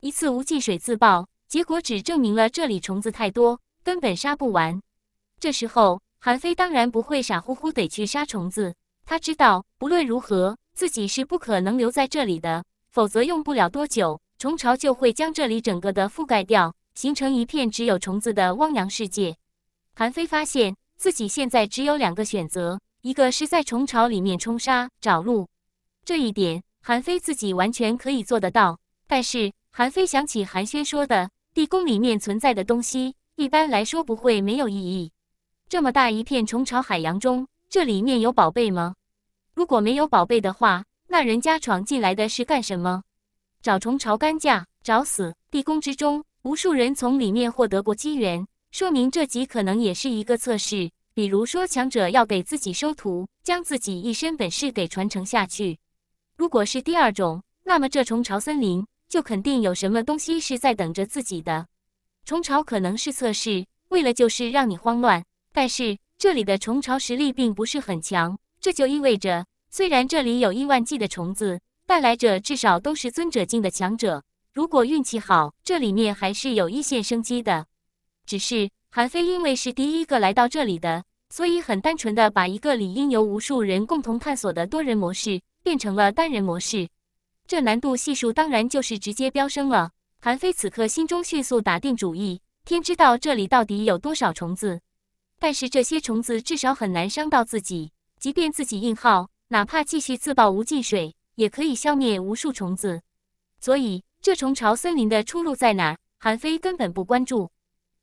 一次无尽水自爆，结果只证明了这里虫子太多，根本杀不完。这时候韩非当然不会傻乎乎得去杀虫子，他知道不论如何，自己是不可能留在这里的。否则用不了多久，虫巢就会将这里整个的覆盖掉，形成一片只有虫子的汪洋世界。韩非发现自己现在只有两个选择，一个是在虫巢里面冲杀找路，这一点韩非自己完全可以做得到。但是韩非想起韩轩说的，地宫里面存在的东西一般来说不会没有意义。这么大一片虫巢海洋中，这里面有宝贝吗？如果没有宝贝的话。那人家闯进来的是干什么？找虫巢干架，找死！地宫之中，无数人从里面获得过机缘，说明这集可能也是一个测试。比如说，强者要给自己收徒，将自己一身本事给传承下去。如果是第二种，那么这虫巢森林就肯定有什么东西是在等着自己的。虫巢可能是测试，为了就是让你慌乱。但是这里的虫巢实力并不是很强，这就意味着。虽然这里有亿万计的虫子，带来者至少都是尊者境的强者。如果运气好，这里面还是有一线生机的。只是韩非因为是第一个来到这里的，所以很单纯的把一个理应由无数人共同探索的多人模式变成了单人模式，这难度系数当然就是直接飙升了。韩非此刻心中迅速打定主意：天知道这里到底有多少虫子，但是这些虫子至少很难伤到自己，即便自己印号哪怕继续自爆无尽水，也可以消灭无数虫子。所以，这虫巢森林的出路在哪？韩非根本不关注。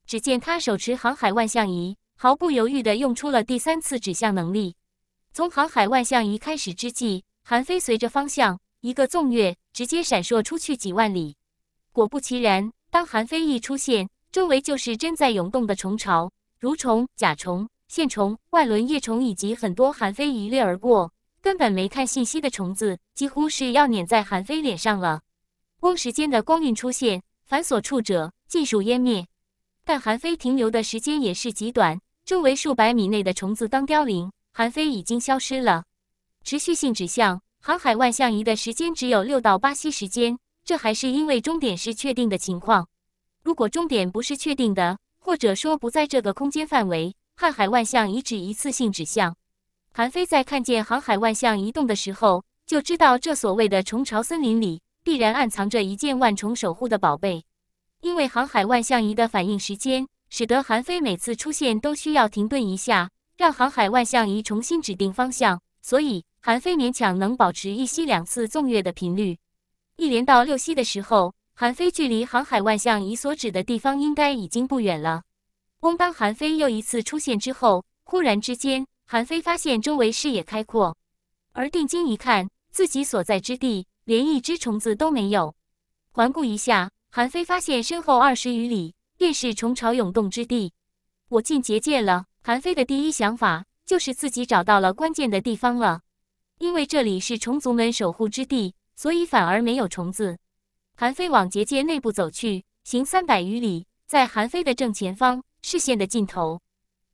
只见他手持航海万象仪，毫不犹豫地用出了第三次指向能力。从航海万象仪开始之际，韩非随着方向一个纵跃，直接闪烁出去几万里。果不其然，当韩非一出现，周围就是正在涌动的虫巢、蠕虫、甲虫、线虫、外轮叶虫以及很多。韩非一掠而过。根本没看信息的虫子，几乎是要碾在韩非脸上了。光时间的光晕出现，繁琐处者尽数湮灭。但韩非停留的时间也是极短，周围数百米内的虫子当凋零，韩非已经消失了。持续性指向航海万象仪的时间只有六到八息时间，这还是因为终点是确定的情况。如果终点不是确定的，或者说不在这个空间范围，瀚海万象仪只一次性指向。韩非在看见航海万象仪动的时候，就知道这所谓的虫巢森林里必然暗藏着一件万虫守护的宝贝。因为航海万象仪的反应时间，使得韩非每次出现都需要停顿一下，让航海万象仪重新指定方向，所以韩非勉强能保持一息两次纵越的频率。一连到六息的时候，韩非距离航海万象仪所指的地方应该已经不远了。当韩非又一次出现之后，忽然之间。韩非发现周围视野开阔，而定睛一看，自己所在之地连一只虫子都没有。环顾一下，韩非发现身后二十余里便是虫巢涌动之地。我进结界了。韩非的第一想法就是自己找到了关键的地方了，因为这里是虫族们守护之地，所以反而没有虫子。韩非往结界内部走去，行三百余里，在韩非的正前方，视线的尽头。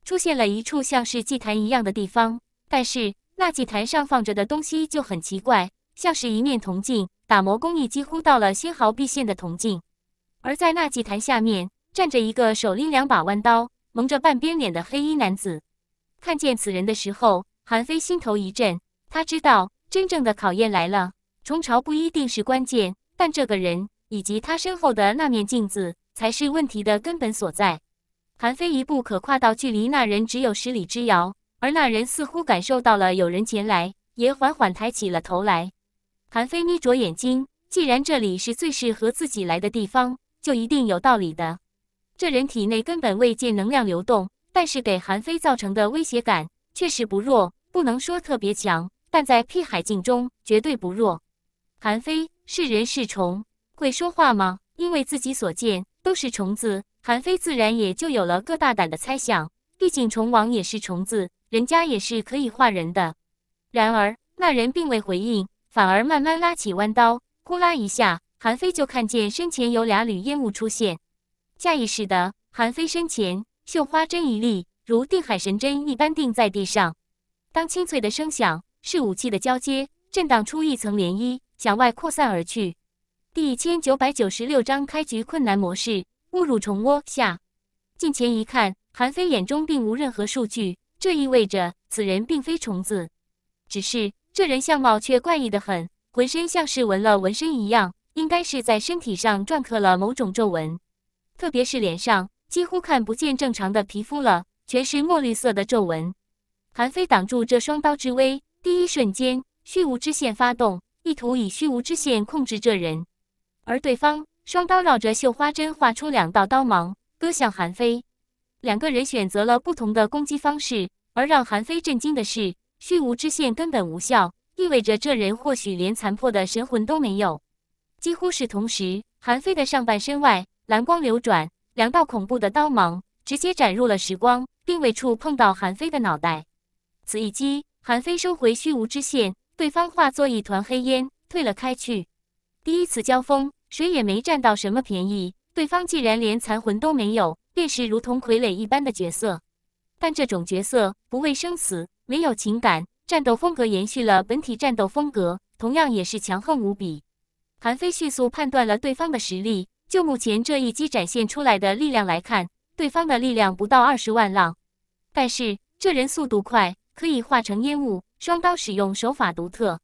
出现了一处像是祭坛一样的地方，但是那祭坛上放着的东西就很奇怪，像是一面铜镜，打磨工艺几乎到了纤毫毕现的铜镜。而在那祭坛下面站着一个手拎两把弯刀、蒙着半边脸的黑衣男子。看见此人的时候，韩非心头一震，他知道真正的考验来了。虫巢不一定是关键，但这个人以及他身后的那面镜子才是问题的根本所在。韩非一步可跨到距离那人只有十里之遥，而那人似乎感受到了有人前来，也缓缓抬起了头来。韩非眯着眼睛，既然这里是最适合自己来的地方，就一定有道理的。这人体内根本未见能量流动，但是给韩非造成的威胁感确实不弱，不能说特别强，但在辟海境中绝对不弱。韩非是人是虫，会说话吗？因为自己所见都是虫子。韩非自然也就有了个大胆的猜想，毕竟虫王也是虫子，人家也是可以化人的。然而那人并未回应，反而慢慢拉起弯刀，呼啦一下，韩非就看见身前有俩缕烟雾出现。下意识的，韩非身前绣花针一立，如定海神针一般定在地上。当清脆的声响是武器的交接，震荡出一层涟漪，向外扩散而去。第一千九百九十六章开局困难模式。误入虫窝下，近前一看，韩非眼中并无任何数据，这意味着此人并非虫子。只是这人相貌却怪异的很，浑身像是纹了纹身一样，应该是在身体上篆刻了某种皱纹。特别是脸上，几乎看不见正常的皮肤了，全是墨绿色的皱纹。韩非挡住这双刀之威，第一瞬间，虚无之线发动，意图以虚无之线控制这人，而对方。双刀绕着绣花针画出两道刀芒，割向韩非。两个人选择了不同的攻击方式，而让韩非震惊的是，虚无之线根本无效，意味着这人或许连残破的神魂都没有。几乎是同时，韩非的上半身外蓝光流转，两道恐怖的刀芒直接斩入了时光，并未触碰到韩非的脑袋。此一击，韩非收回虚无之线，对方化作一团黑烟退了开去。第一次交锋。谁也没占到什么便宜。对方既然连残魂都没有，便是如同傀儡一般的角色。但这种角色不畏生死，没有情感，战斗风格延续了本体战斗风格，同样也是强横无比。韩非迅速判断了对方的实力。就目前这一击展现出来的力量来看，对方的力量不到二十万浪。但是这人速度快，可以化成烟雾，双刀使用手法独特。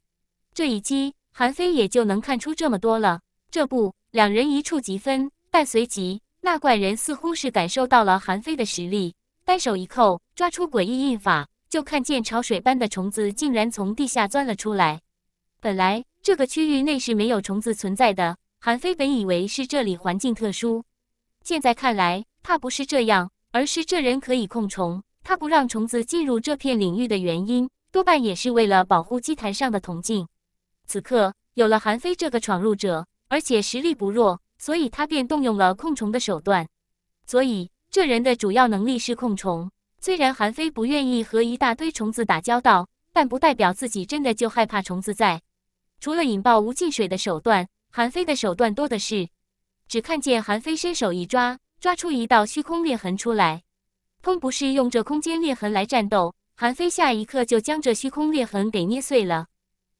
这一击，韩非也就能看出这么多了。这不，两人一触即分，但随即那怪人似乎是感受到了韩非的实力，单手一扣，抓出诡异印法，就看见潮水般的虫子竟然从地下钻了出来。本来这个区域内是没有虫子存在的，韩非本以为是这里环境特殊，现在看来怕不是这样，而是这人可以控虫。他不让虫子进入这片领域的原因，多半也是为了保护祭坛上的铜镜。此刻有了韩非这个闯入者。而且实力不弱，所以他便动用了控虫的手段。所以这人的主要能力是控虫。虽然韩非不愿意和一大堆虫子打交道，但不代表自己真的就害怕虫子在。除了引爆无尽水的手段，韩非的手段多的是。只看见韩非伸手一抓，抓出一道虚空裂痕出来。通不是用这空间裂痕来战斗，韩非下一刻就将这虚空裂痕给捏碎了，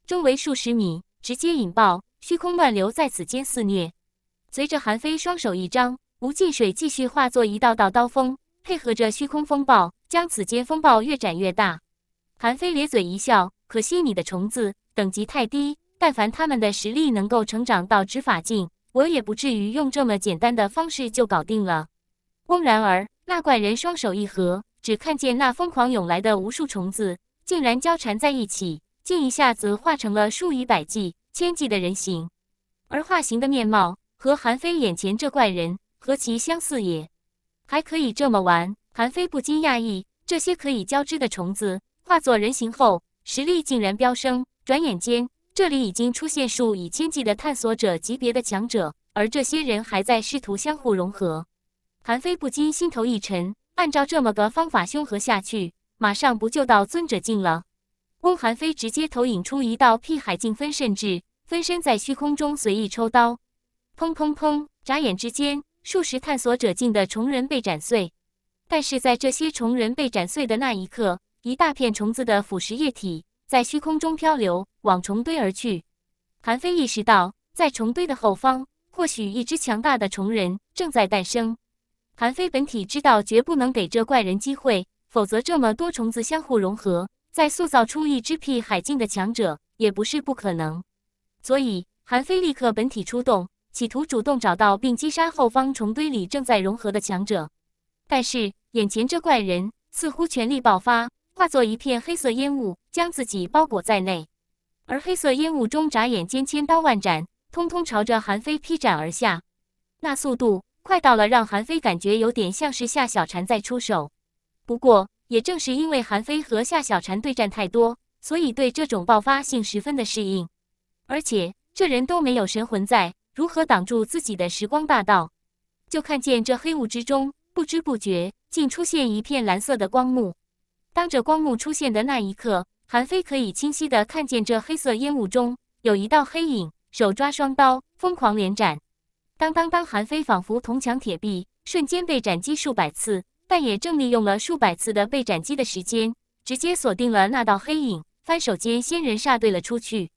周围数十米直接引爆。虚空乱流在此间肆虐，随着韩非双手一张，无尽水继续化作一道道刀锋，配合着虚空风暴，将此间风暴越斩越大。韩非咧嘴一笑：“可惜你的虫子等级太低，但凡他们的实力能够成长到执法境，我也不至于用这么简单的方式就搞定了。”翁然而那怪人双手一合，只看见那疯狂涌来的无数虫子竟然交缠在一起，竟一下子化成了数以百计。千计的人形，而化形的面貌和韩非眼前这怪人何其相似也！还可以这么玩？韩非不禁讶异，这些可以交织的虫子化作人形后，实力竟然飙升。转眼间，这里已经出现数以千计的探索者级别的强者，而这些人还在试图相互融合。韩非不禁心头一沉，按照这么个方法凶合下去，马上不就到尊者境了？公韩非直接投影出一道辟海镜分，甚至分身在虚空中随意抽刀，砰砰砰！眨眼之间，数十探索者境的虫人被斩碎。但是在这些虫人被斩碎的那一刻，一大片虫子的腐蚀液体在虚空中漂流，往虫堆而去。韩非意识到，在虫堆的后方，或许一只强大的虫人正在诞生。韩非本体知道，绝不能给这怪人机会，否则这么多虫子相互融合。再塑造出一只辟海境的强者也不是不可能，所以韩非立刻本体出动，企图主动找到并击杀后方虫堆里正在融合的强者。但是眼前这怪人似乎全力爆发，化作一片黑色烟雾，将自己包裹在内。而黑色烟雾中，眨眼间千刀万斩，通通朝着韩非劈斩而下。那速度快到了让韩非感觉有点像是夏小婵在出手。不过。也正是因为韩非和夏小婵对战太多，所以对这种爆发性十分的适应。而且这人都没有神魂在，如何挡住自己的时光大道？就看见这黑雾之中，不知不觉竟出现一片蓝色的光幕。当这光幕出现的那一刻，韩非可以清晰的看见这黑色烟雾中有一道黑影，手抓双刀，疯狂连斩。当当当！韩非仿佛铜墙铁壁，瞬间被斩击数百次。但也正利用了数百次的被斩击的时间，直接锁定了那道黑影，翻手间仙人煞对了出去。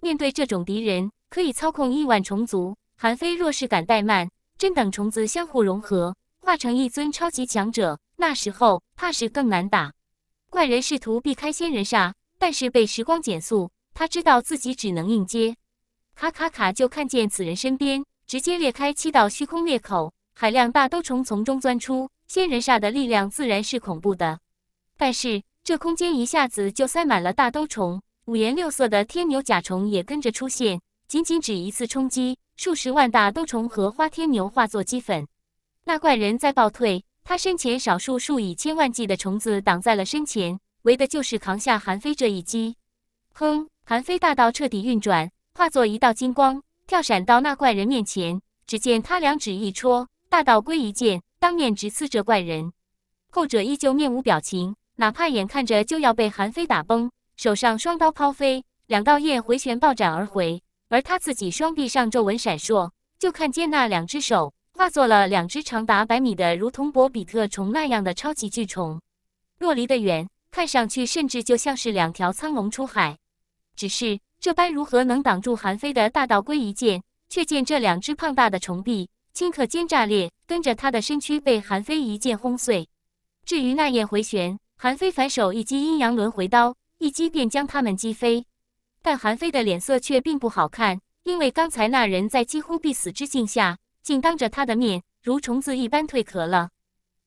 面对这种敌人，可以操控亿万虫族，韩非若是敢怠慢，真等虫子相互融合，化成一尊超级强者，那时候怕是更难打。怪人试图避开仙人煞，但是被时光减速，他知道自己只能硬接。卡卡卡，就看见此人身边直接裂开七道虚空裂口，海量大都虫从中钻出。仙人煞的力量自然是恐怖的，但是这空间一下子就塞满了大兜虫，五颜六色的天牛甲虫也跟着出现。仅仅只一次冲击，数十万大兜虫和花天牛化作齑粉。那怪人在暴退，他身前少数数以千万计的虫子挡在了身前，为的就是扛下韩非这一击。哼！韩非大道彻底运转，化作一道金光，跳闪到那怪人面前。只见他两指一戳，大道归一剑。当面直刺这怪人，后者依旧面无表情，哪怕眼看着就要被韩非打崩，手上双刀抛飞，两道焰回旋暴斩而回，而他自己双臂上皱纹闪烁，就看见那两只手化作了两只长达百米的如同博比特虫那样的超级巨虫，若离得远，看上去甚至就像是两条苍龙出海。只是这般如何能挡住韩非的大道归一剑？却见这两只胖大的虫臂。顷刻间炸裂，跟着他的身躯被韩非一剑轰碎。至于那焰回旋，韩非反手一击阴阳轮回刀，一击便将他们击飞。但韩非的脸色却并不好看，因为刚才那人在几乎必死之境下，竟当着他的面如虫子一般蜕壳了。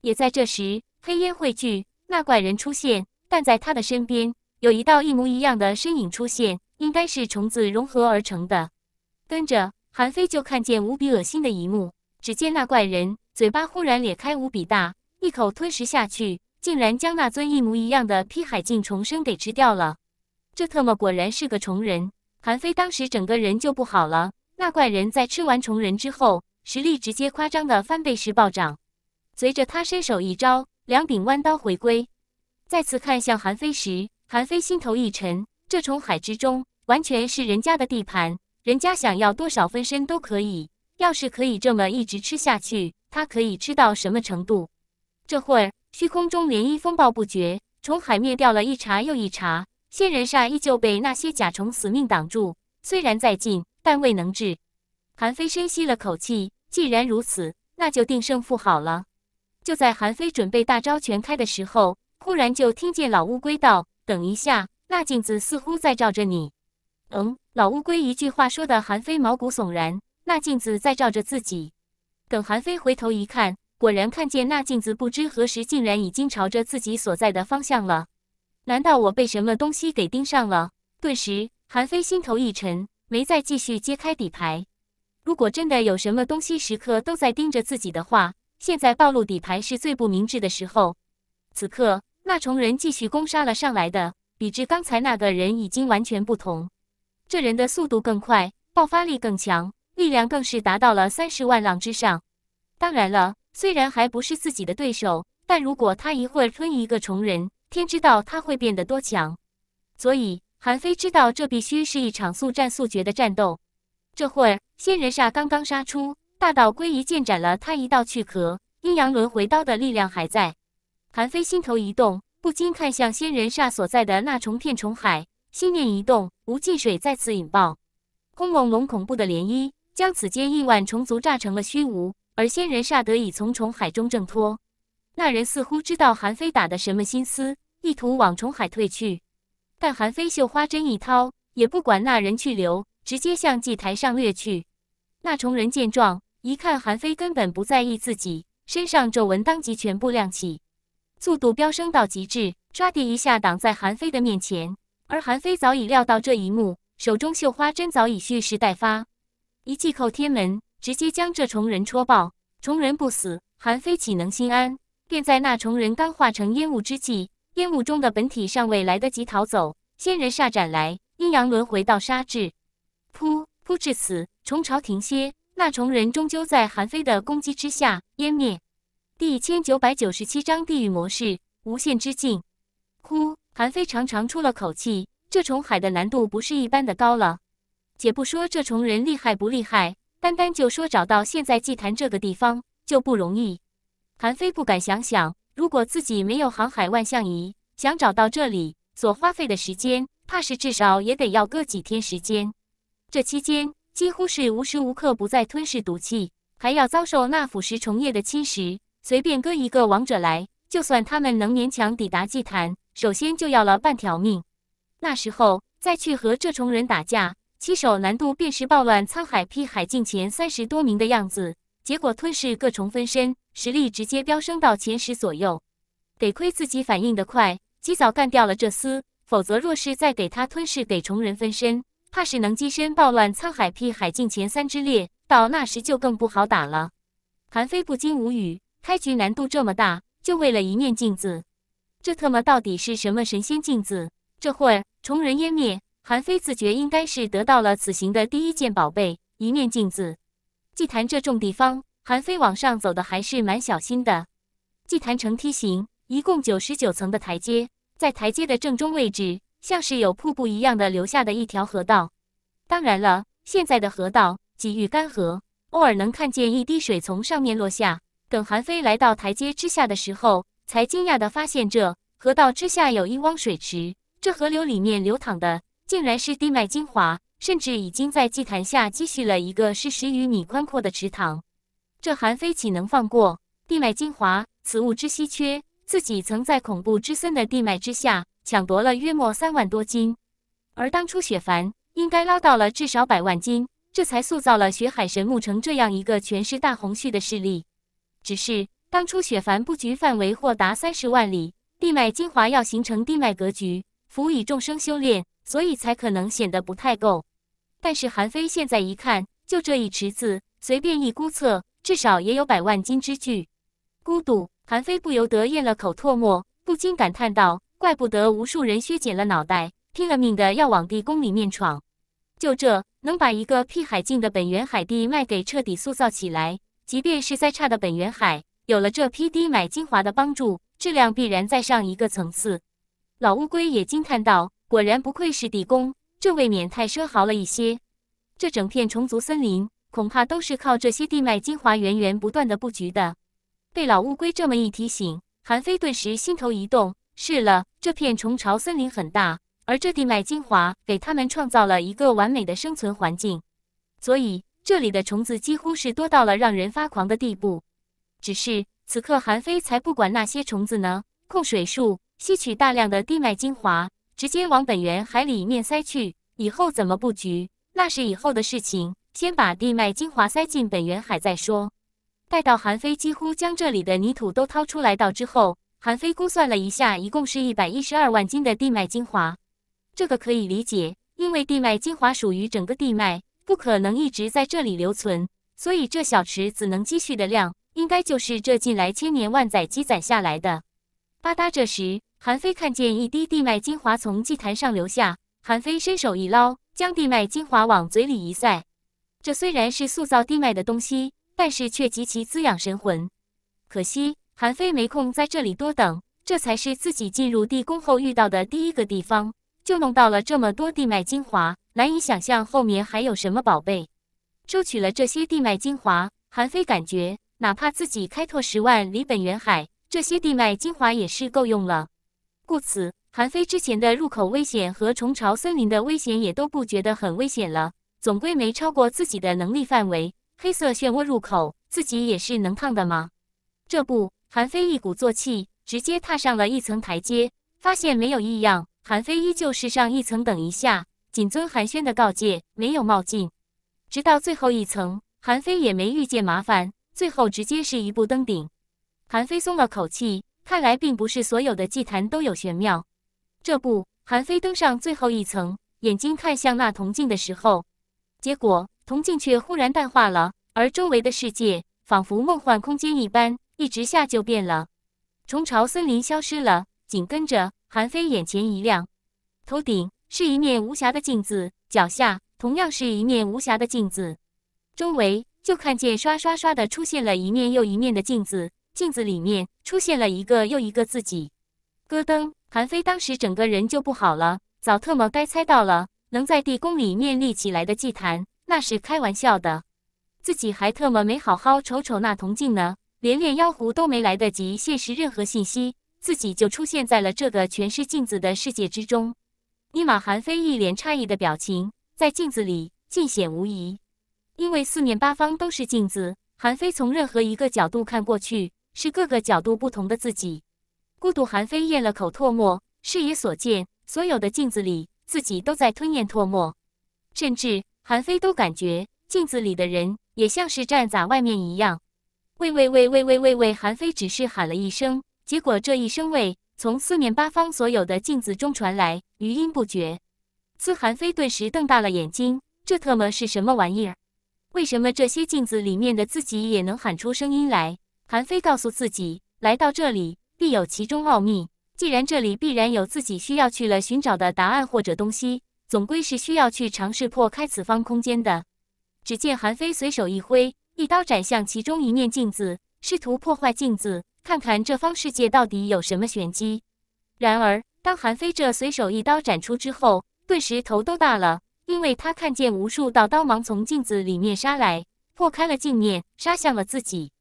也在这时，黑烟汇聚，那怪人出现，但在他的身边有一道一模一样的身影出现，应该是虫子融合而成的。跟着韩非就看见无比恶心的一幕。只见那怪人嘴巴忽然裂开无比大，一口吞食下去，竟然将那尊一模一样的劈海镜重生给吃掉了。这特么果然是个虫人！韩非当时整个人就不好了。那怪人在吃完虫人之后，实力直接夸张的翻倍式暴涨。随着他伸手一招，两柄弯刀回归。再次看向韩非时，韩非心头一沉。这虫海之中，完全是人家的地盘，人家想要多少分身都可以。要是可以这么一直吃下去，他可以吃到什么程度？这会儿虚空中涟漪风暴不绝，虫海灭掉了一茬又一茬，仙人煞依旧被那些甲虫死命挡住，虽然在近，但未能至。韩非深吸了口气，既然如此，那就定胜负好了。就在韩非准备大招全开的时候，忽然就听见老乌龟道：“等一下，那镜子似乎在照着你。”嗯，老乌龟一句话说的韩非毛骨悚然。那镜子在照着自己，等韩飞回头一看，果然看见那镜子不知何时竟然已经朝着自己所在的方向了。难道我被什么东西给盯上了？顿时，韩飞心头一沉，没再继续揭开底牌。如果真的有什么东西时刻都在盯着自己的话，现在暴露底牌是最不明智的时候。此刻，那虫人继续攻杀了上来的，比之刚才那个人已经完全不同。这人的速度更快，爆发力更强。力量更是达到了三十万浪之上。当然了，虽然还不是自己的对手，但如果他一会儿吞一个虫人，天知道他会变得多强。所以韩非知道，这必须是一场速战速决的战斗。这会儿，仙人煞刚刚杀出，大道归一剑斩了他一道躯壳，阴阳轮回刀的力量还在。韩非心头一动，不禁看向仙人煞所在的那虫片虫海，心念一动，无尽水再次引爆，轰隆隆，恐怖的涟漪。将此间亿万虫族炸成了虚无，而仙人煞得以从虫海中挣脱。那人似乎知道韩非打的什么心思，意图往虫海退去。但韩非绣花针一掏，也不管那人去留，直接向祭台上掠去。那虫人见状，一看韩非根本不在意自己，身上皱纹当即全部亮起，速度飙升到极致，唰地一下挡在韩非的面前。而韩非早已料到这一幕，手中绣花针早已蓄势待发。一记叩天门，直接将这虫人戳爆。虫人不死，韩非岂能心安？便在那虫人刚化成烟雾之际，烟雾中的本体尚未来得及逃走，仙人煞斩来，阴阳轮回，道杀至，噗噗，至此，虫潮停歇，那虫人终究在韩非的攻击之下湮灭。第一千九百九十七章地狱模式，无限之境。呼，韩非长长出了口气，这虫海的难度不是一般的高了。且不说这虫人厉害不厉害，单单就说找到现在祭坛这个地方就不容易。韩非不敢想想，如果自己没有航海万象仪，想找到这里所花费的时间，怕是至少也得要个几天时间。这期间几乎是无时无刻不在吞噬毒气，还要遭受那腐蚀虫液的侵蚀。随便搁一个王者来，就算他们能勉强抵达祭坛，首先就要了半条命。那时候再去和这虫人打架。起手难度便是暴乱沧海劈海境前三十多名的样子，结果吞噬各重分身，实力直接飙升到前十左右。得亏自己反应得快，及早干掉了这厮，否则若是再给他吞噬给虫人分身，怕是能跻身暴乱沧海劈海境前三之列，到那时就更不好打了。韩非不禁无语，开局难度这么大，就为了一面镜子，这特么到底是什么神仙镜子？这会儿虫人湮灭。韩非自觉应该是得到了此行的第一件宝贝，一面镜子。祭坛这种地方，韩非往上走的还是蛮小心的。祭坛呈梯形，一共九十九层的台阶，在台阶的正中位置，像是有瀑布一样的留下的一条河道。当然了，现在的河道几遇干涸，偶尔能看见一滴水从上面落下。等韩非来到台阶之下的时候，才惊讶的发现这河道之下有一汪水池，这河流里面流淌的。竟然是地脉精华，甚至已经在祭坛下积蓄了一个是十余米宽阔的池塘。这韩非岂能放过地脉精华？此物之稀缺，自己曾在恐怖之森的地脉之下抢夺了约莫三万多斤，而当初雪凡应该捞到了至少百万斤，这才塑造了雪海神木城这样一个全是大红旭的势力。只是当初雪凡布局范围或达三十万里，地脉精华要形成地脉格局，辅以众生修炼。所以才可能显得不太够，但是韩非现在一看，就这一池子，随便一估测，至少也有百万斤之巨。孤独，韩非不由得咽了口唾沫，不禁感叹道：“怪不得无数人削减了脑袋，拼了命的要往地宫里面闯，就这，能把一个屁海境的本源海地卖给彻底塑造起来。即便是再差的本源海，有了这批低买精华的帮助，质量必然再上一个层次。”老乌龟也惊叹道。果然不愧是地宫，这未免太奢华了一些。这整片虫族森林恐怕都是靠这些地脉精华源源不断的布局的。被老乌龟这么一提醒，韩非顿时心头一动。是了，这片虫巢森林很大，而这地脉精华给他们创造了一个完美的生存环境，所以这里的虫子几乎是多到了让人发狂的地步。只是此刻韩非才不管那些虫子呢，控水术吸取大量的地脉精华。直接往本源海里面塞去，以后怎么布局，那是以后的事情。先把地脉精华塞进本源海再说。待到韩非几乎将这里的泥土都掏出来到之后，韩非估算了一下，一共是一百一十二万斤的地脉精华。这个可以理解，因为地脉精华属于整个地脉，不可能一直在这里留存，所以这小池子能积蓄的量，应该就是这近来千年万载积攒下来的。吧嗒，这时。韩非看见一滴地脉精华从祭坛上流下，韩非伸手一捞，将地脉精华往嘴里一塞。这虽然是塑造地脉的东西，但是却极其滋养神魂。可惜韩非没空在这里多等，这才是自己进入地宫后遇到的第一个地方，就弄到了这么多地脉精华，难以想象后面还有什么宝贝。收取了这些地脉精华，韩非感觉哪怕自己开拓十万里本源海，这些地脉精华也是够用了。故此，韩非之前的入口危险和虫巢森林的危险也都不觉得很危险了，总归没超过自己的能力范围。黑色漩涡入口，自己也是能趟的吗？这不，韩非一鼓作气，直接踏上了一层台阶，发现没有异样。韩非依旧是上一层，等一下，谨遵寒暄的告诫，没有冒进。直到最后一层，韩非也没遇见麻烦，最后直接是一步登顶。韩非松了口气。看来并不是所有的祭坛都有玄妙。这不，韩非登上最后一层，眼睛看向那铜镜的时候，结果铜镜却忽然淡化了，而周围的世界仿佛梦幻空间一般，一直下就变了。虫巢森林消失了，紧跟着，韩非眼前一亮，头顶是一面无暇的镜子，脚下同样是一面无暇的镜子，周围就看见刷刷刷的出现了一面又一面的镜子。镜子里面出现了一个又一个自己。戈登、韩非当时整个人就不好了，早特么该猜到了。能在地宫里面立起来的祭坛，那是开玩笑的。自己还特么没好好瞅瞅那铜镜呢，连炼妖狐都没来得及现实任何信息，自己就出现在了这个全是镜子的世界之中。尼玛，韩非一脸诧异的表情在镜子里尽显无疑，因为四面八方都是镜子，韩非从任何一个角度看过去。是各个角度不同的自己。孤独韩非咽了口唾沫，视野所见，所有的镜子里自己都在吞咽唾沫。甚至韩非都感觉镜子里的人也像是站在外面一样。喂喂喂喂喂喂喂！韩非只是喊了一声，结果这一声“喂”从四面八方所有的镜子中传来，余音不绝。司韩非顿时瞪大了眼睛，这特么是什么玩意儿？为什么这些镜子里面的自己也能喊出声音来？韩非告诉自己，来到这里必有其中奥秘。既然这里必然有自己需要去了寻找的答案或者东西，总归是需要去尝试破开此方空间的。只见韩非随手一挥，一刀斩向其中一面镜子，试图破坏镜子，看看这方世界到底有什么玄机。然而，当韩非这随手一刀斩出之后，顿时头都大了，因为他看见无数道刀芒从镜子里面杀来，破开了镜面，杀向了自己。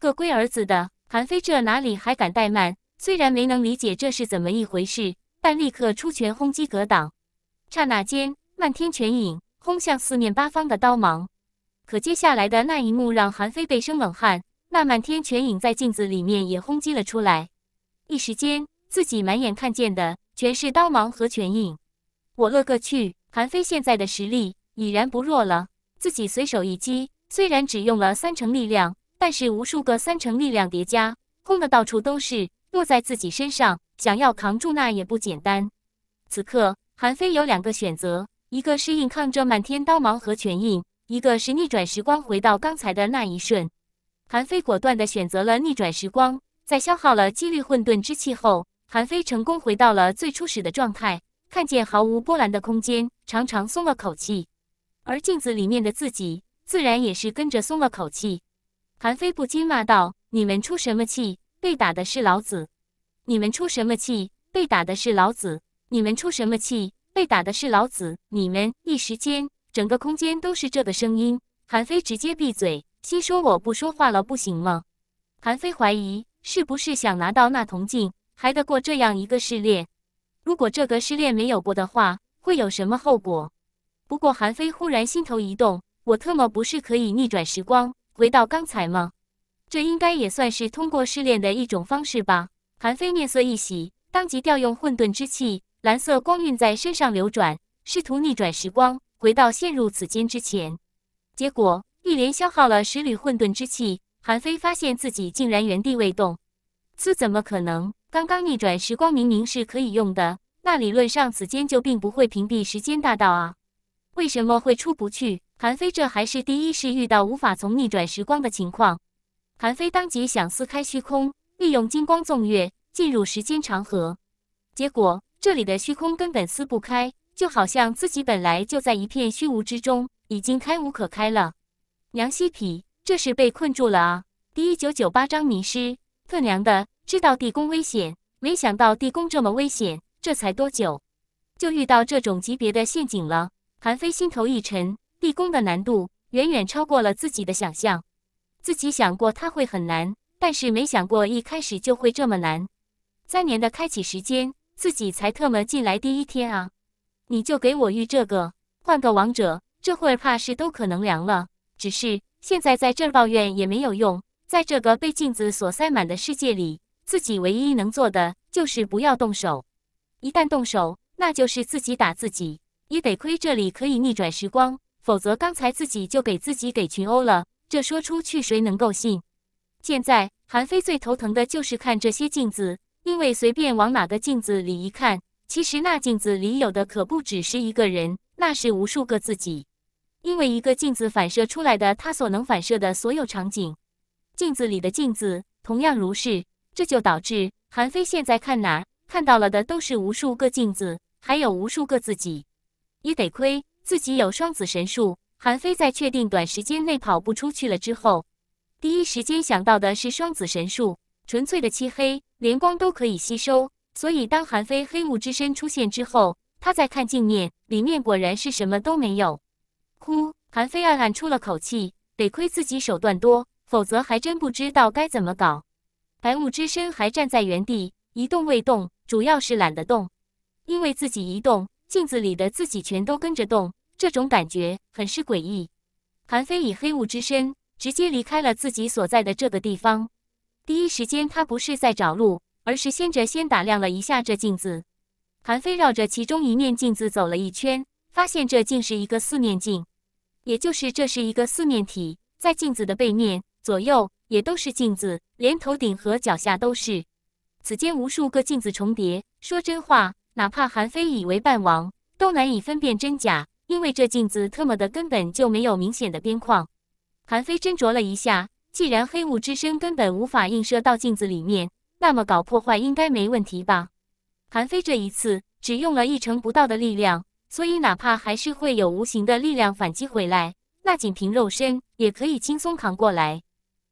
个龟儿子的，韩非这哪里还敢怠慢？虽然没能理解这是怎么一回事，但立刻出拳轰击格挡。刹那间，漫天拳影轰向四面八方的刀芒。可接下来的那一幕让韩非背生冷汗。那漫天拳影在镜子里面也轰击了出来，一时间自己满眼看见的全是刀芒和拳影。我勒个去！韩非现在的实力已然不弱了，自己随手一击虽然只用了三成力量。但是无数个三成力量叠加，轰的到处都是，落在自己身上，想要扛住那也不简单。此刻，韩非有两个选择，一个是硬抗这满天刀芒和拳印，一个是逆转时光回到刚才的那一瞬。韩非果断的选择了逆转时光，在消耗了几率混沌之气后，韩非成功回到了最初始的状态，看见毫无波澜的空间，长长松了口气。而镜子里面的自己，自然也是跟着松了口气。韩非不禁骂道：“你们出什么气？被打的是老子！你们出什么气？被打的是老子！你们出什么气？被打的是老子！”你们一时间，整个空间都是这个声音。韩非直接闭嘴，心说：“我不说话了，不行吗？”韩非怀疑，是不是想拿到那铜镜，还得过这样一个试炼？如果这个试炼没有过的话，会有什么后果？不过韩非忽然心头一动：“我特么不是可以逆转时光？”回到刚才吗？这应该也算是通过试炼的一种方式吧。韩非面色一喜，当即调用混沌之气，蓝色光晕在身上流转，试图逆转时光，回到陷入此间之前。结果一连消耗了十缕混沌之气，韩非发现自己竟然原地未动。这怎么可能？刚刚逆转时光明明是可以用的，那理论上此间就并不会屏蔽时间大道啊，为什么会出不去？韩非，这还是第一次遇到无法从逆转时光的情况。韩非当即想撕开虚空，利用金光纵月进入时间长河。结果这里的虚空根本撕不开，就好像自己本来就在一片虚无之中，已经开无可开了。娘希匹，这是被困住了啊！第一九九八章迷失。特娘的，知道地宫危险，没想到地宫这么危险。这才多久，就遇到这种级别的陷阱了。韩非心头一沉。地宫的难度远远超过了自己的想象，自己想过它会很难，但是没想过一开始就会这么难。三年的开启时间，自己才特么进来第一天啊！你就给我遇这个，换个王者，这会儿怕是都可能凉了。只是现在在这抱怨也没有用，在这个被镜子所塞满的世界里，自己唯一能做的就是不要动手。一旦动手，那就是自己打自己。也得亏这里可以逆转时光。否则刚才自己就给自己给群殴了，这说出去谁能够信？现在韩非最头疼的就是看这些镜子，因为随便往哪个镜子里一看，其实那镜子里有的可不只是一个人，那是无数个自己。因为一个镜子反射出来的，他所能反射的所有场景，镜子里的镜子同样如是。这就导致韩非现在看哪看到了的都是无数个镜子，还有无数个自己。也得亏。自己有双子神术，韩非在确定短时间内跑不出去了之后，第一时间想到的是双子神术，纯粹的漆黑，连光都可以吸收。所以当韩非黑雾之身出现之后，他再看镜面，里面果然是什么都没有。呼，韩非暗暗出了口气，得亏自己手段多，否则还真不知道该怎么搞。白雾之身还站在原地一动未动，主要是懒得动，因为自己一动。镜子里的自己全都跟着动，这种感觉很是诡异。韩非以黑雾之身直接离开了自己所在的这个地方。第一时间，他不是在找路，而是先着先打量了一下这镜子。韩非绕着其中一面镜子走了一圈，发现这竟是一个四面镜，也就是这是一个四面体，在镜子的背面、左右也都是镜子，连头顶和脚下都是。此间无数个镜子重叠，说真话。哪怕韩非以为半王都难以分辨真假，因为这镜子特么的根本就没有明显的边框。韩非斟酌了一下，既然黑雾之身根本无法映射到镜子里面，那么搞破坏应该没问题吧？韩非这一次只用了一成不到的力量，所以哪怕还是会有无形的力量反击回来，那仅凭肉身也可以轻松扛过来。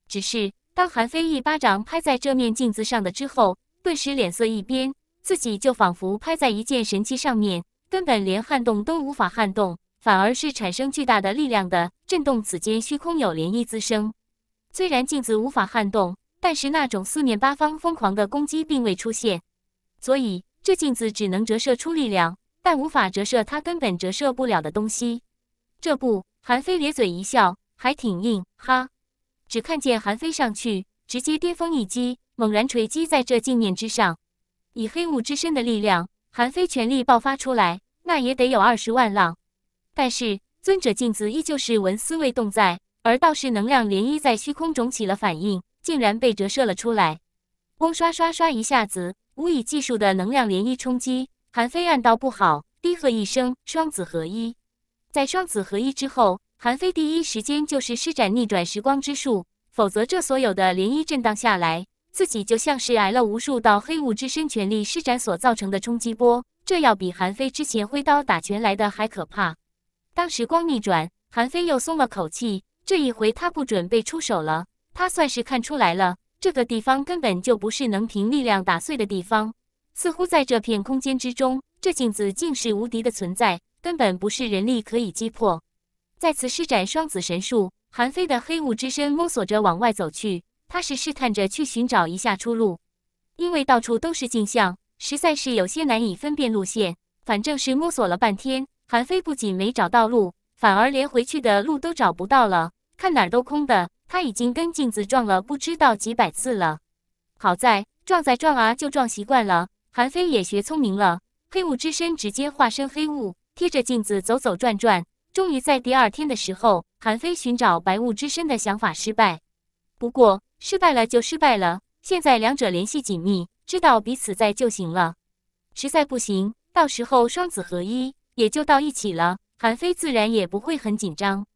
只是当韩非一巴掌拍在这面镜子上的之后，顿时脸色一变。自己就仿佛拍在一件神器上面，根本连撼动都无法撼动，反而是产生巨大的力量的震动。此间虚空有涟漪滋生。虽然镜子无法撼动，但是那种四面八方疯狂的攻击并未出现，所以这镜子只能折射出力量，但无法折射它根本折射不了的东西。这不，韩非咧嘴一笑，还挺硬哈。只看见韩非上去，直接巅峰一击，猛然锤击在这镜面之上。以黑雾之身的力量，韩非全力爆发出来，那也得有二十万浪。但是尊者镜子依旧是纹丝未动，在而道士能量涟漪在虚空中起了反应，竟然被折射了出来。嗡刷刷刷，一下子无以计数的能量涟漪冲击韩非，暗道不好，低喝一声“双子合一”。在双子合一之后，韩非第一时间就是施展逆转时光之术，否则这所有的涟漪震荡下来。自己就像是挨了无数道黑雾之身全力施展所造成的冲击波，这要比韩非之前挥刀打拳来的还可怕。当时光逆转，韩非又松了口气，这一回他不准备出手了。他算是看出来了，这个地方根本就不是能凭力量打碎的地方。似乎在这片空间之中，这镜子竟是无敌的存在，根本不是人力可以击破。再次施展双子神术，韩非的黑雾之身摸索着往外走去。他是试探着去寻找一下出路，因为到处都是镜像，实在是有些难以分辨路线。反正是摸索了半天，韩非不仅没找到路，反而连回去的路都找不到了，看哪儿都空的。他已经跟镜子撞了不知道几百次了。好在撞在撞啊就撞习惯了，韩非也学聪明了，黑雾之身直接化身黑雾，贴着镜子走走转转。终于在第二天的时候，韩非寻找白雾之身的想法失败。不过。失败了就失败了，现在两者联系紧密，知道彼此在就行了。实在不行，到时候双子合一，也就到一起了。韩非自然也不会很紧张。